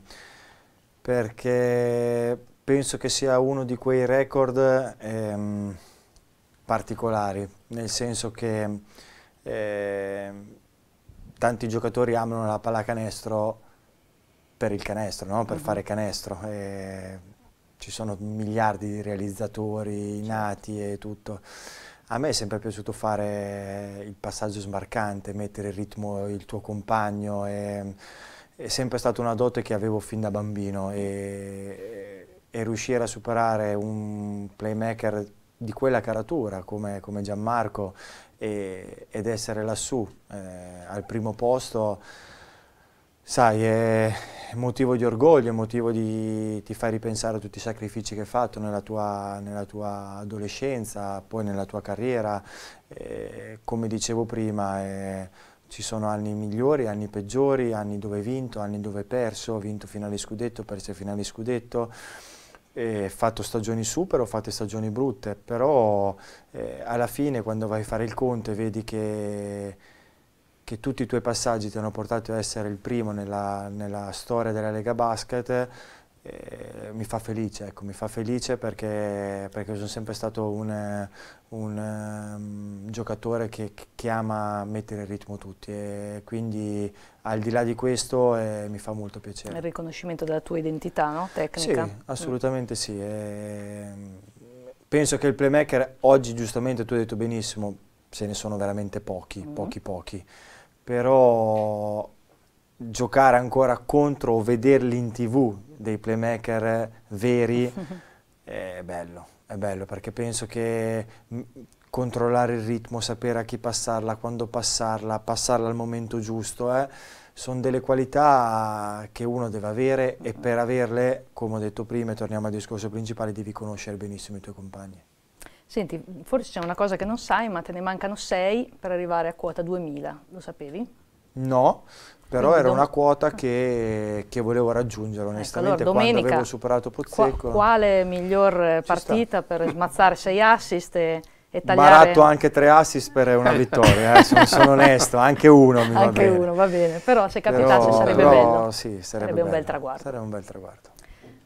perché penso che sia uno di quei record ehm, particolari, nel senso che eh, tanti giocatori amano la pallacanestro per il canestro, no? per uh mhm. -huh. fare canestro. E ci sono miliardi di realizzatori nati e tutto. A me è sempre piaciuto fare il passaggio smarcante, mettere il ritmo il tuo compagno. E, è sempre stata una dote che avevo fin da bambino e, e riuscire a superare un playmaker di quella caratura come, come Gianmarco e, ed essere lassù eh, al primo posto sai, è motivo di orgoglio, è motivo di ti fai ripensare a tutti i sacrifici che hai fatto nella tua, nella tua adolescenza, poi nella tua carriera, eh, come dicevo prima. Eh, ci sono anni migliori, anni peggiori, anni dove hai vinto, anni dove hai perso, ho vinto finale scudetto, ho perso finale scudetto, eh, fatto stagioni super, o fatte stagioni brutte, però eh, alla fine quando vai a fare il conto e vedi che, che, tutti i tuoi passaggi ti hanno portato a essere il primo nella, nella storia della Lega Basket, eh, mi fa felice, ecco, mi fa felice perché, perché sono sempre stato un, un um, giocatore che, che, ama mettere in ritmo tutti e quindi al di là di questo eh, mi fa molto piacere. Il riconoscimento della tua identità no? tecnica? Sì, mm. assolutamente mm. sì. E, eh, penso che il playmaker oggi giustamente, tu hai detto benissimo, se ne sono veramente pochi, mm. pochi pochi, però giocare ancora contro o vederli in tv dei playmaker veri, è bello, è bello perché penso che mm, controllare il ritmo, sapere a chi passarla, quando passarla, passarla al momento giusto, eh, sono delle qualità che uno deve avere e per averle, come ho detto prima, e torniamo al discorso principale, devi conoscere benissimo i tuoi compagni. Senti, forse c'è una cosa che non sai, ma te ne mancano sei per arrivare a quota 2000, lo sapevi? No, però era una quota che, che volevo raggiungere ecco, onestamente ecco, allora, domenica, quando avevo superato Pozzecco. Qua, quale miglior partita per smazzare sei assist e, e tagliare... Baratto anche tre assist per una vittoria, eh, sono, sono, onesto, anche uno mi anche va uno, va bene, però se capitasse però, sarebbe però, bello, sì, sarebbe, sarebbe bello. un bel traguardo. Sarebbe un bel traguardo.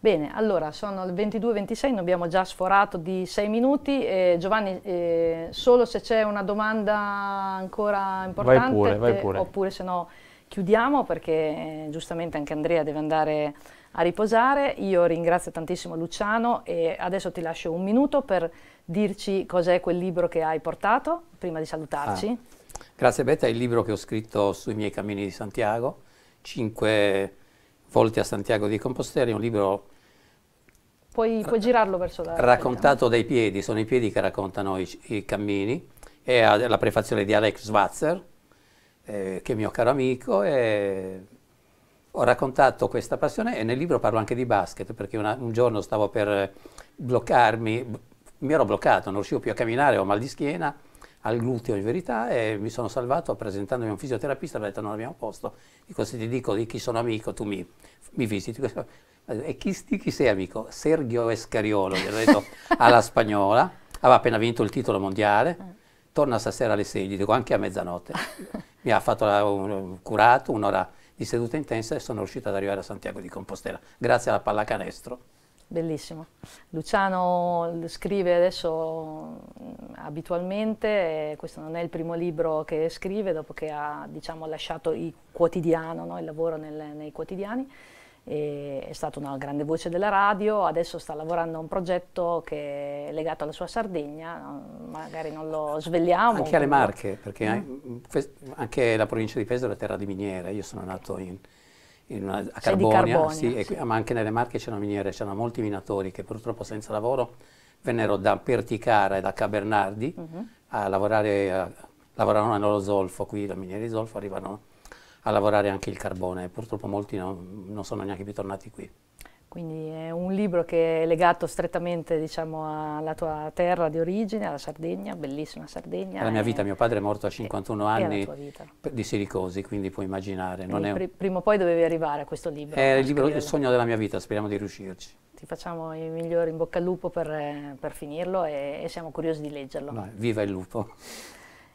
Bene, allora sono le 22.26, noi abbiamo già sforato di 6 minuti. Eh, Giovanni, eh, solo se c'è una domanda ancora importante, vai pure, vai pure. oppure se no chiudiamo perché eh, giustamente anche Andrea deve andare a riposare. Io ringrazio tantissimo Luciano e adesso ti lascio un minuto per dirci cos'è quel libro che hai portato prima di salutarci. Ah, grazie Betta, è il libro che ho scritto sui miei cammini di Santiago, Cinque volte a Santiago di Compostela, è un libro... Puoi, eh, puoi girarlo verso la... Raccontato dai piedi, sono i piedi che raccontano i, i cammini, è la prefazione di Alex Schwarzer, eh, che è mio caro amico e ho raccontato questa passione e nel libro parlo anche di basket perché una, un giorno stavo per bloccarmi, mi ero bloccato, non riuscivo più a camminare, ho mal di schiena, al gluteo in verità e mi sono salvato presentandomi a un fisioterapista, mi ha detto non abbiamo posto, dico se ti dico di chi sono amico tu mi, mi visiti. E chi, di chi sei amico? Sergio Escariolo, gli ho detto alla spagnola, aveva appena vinto il titolo mondiale, mm. torna stasera alle 6, gli dico anche a mezzanotte. mi ha fatto la, un, curato un'ora di seduta intensa e sono riuscito ad arrivare a Santiago di Compostela, grazie alla pallacanestro. Bellissimo. Luciano scrive adesso mm, abitualmente, questo non è il primo libro che scrive dopo che ha diciamo, lasciato il quotidiano, no? il lavoro nel, nei quotidiani, e è stata una grande voce della radio, adesso sta lavorando a un progetto che è legato alla sua Sardegna, magari non lo svegliamo. Anche alle Marche, perché mm. mm anche la provincia di Pesaro è terra di miniere, io sono nato in, in una, a Carbonia, Carbonia sì, sì. E, ma anche nelle Marche c'erano miniere, c'erano molti minatori che purtroppo senza lavoro vennero da Perticara e da Cabernardi mm -hmm. a lavorare, a, lavoravano allo zolfo, qui la miniera di zolfo arrivano a lavorare anche il carbone. Purtroppo molti no, non sono neanche più tornati qui. Quindi è un libro che è legato strettamente diciamo, alla tua terra di origine, alla Sardegna, bellissima Sardegna. La mia eh, vita, mio padre è morto a 51 e, anni e di silicosi, quindi puoi immaginare. Quindi un... Prima o poi dovevi arrivare a questo libro. È il, libro, il sogno della mia vita, speriamo di riuscirci ti facciamo i migliori in bocca al lupo per, eh, per finirlo e, e, siamo curiosi di leggerlo. No, viva il lupo!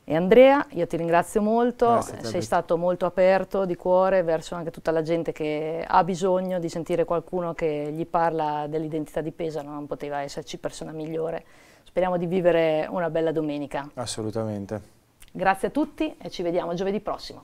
E Andrea, io ti ringrazio molto, Grazie, sei stato molto aperto di cuore verso anche tutta la gente che ha bisogno di sentire qualcuno che gli parla dell'identità di Pesaro, non poteva esserci persona migliore. Speriamo di vivere una bella domenica. Assolutamente. Grazie a tutti e ci vediamo giovedì prossimo.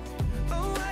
away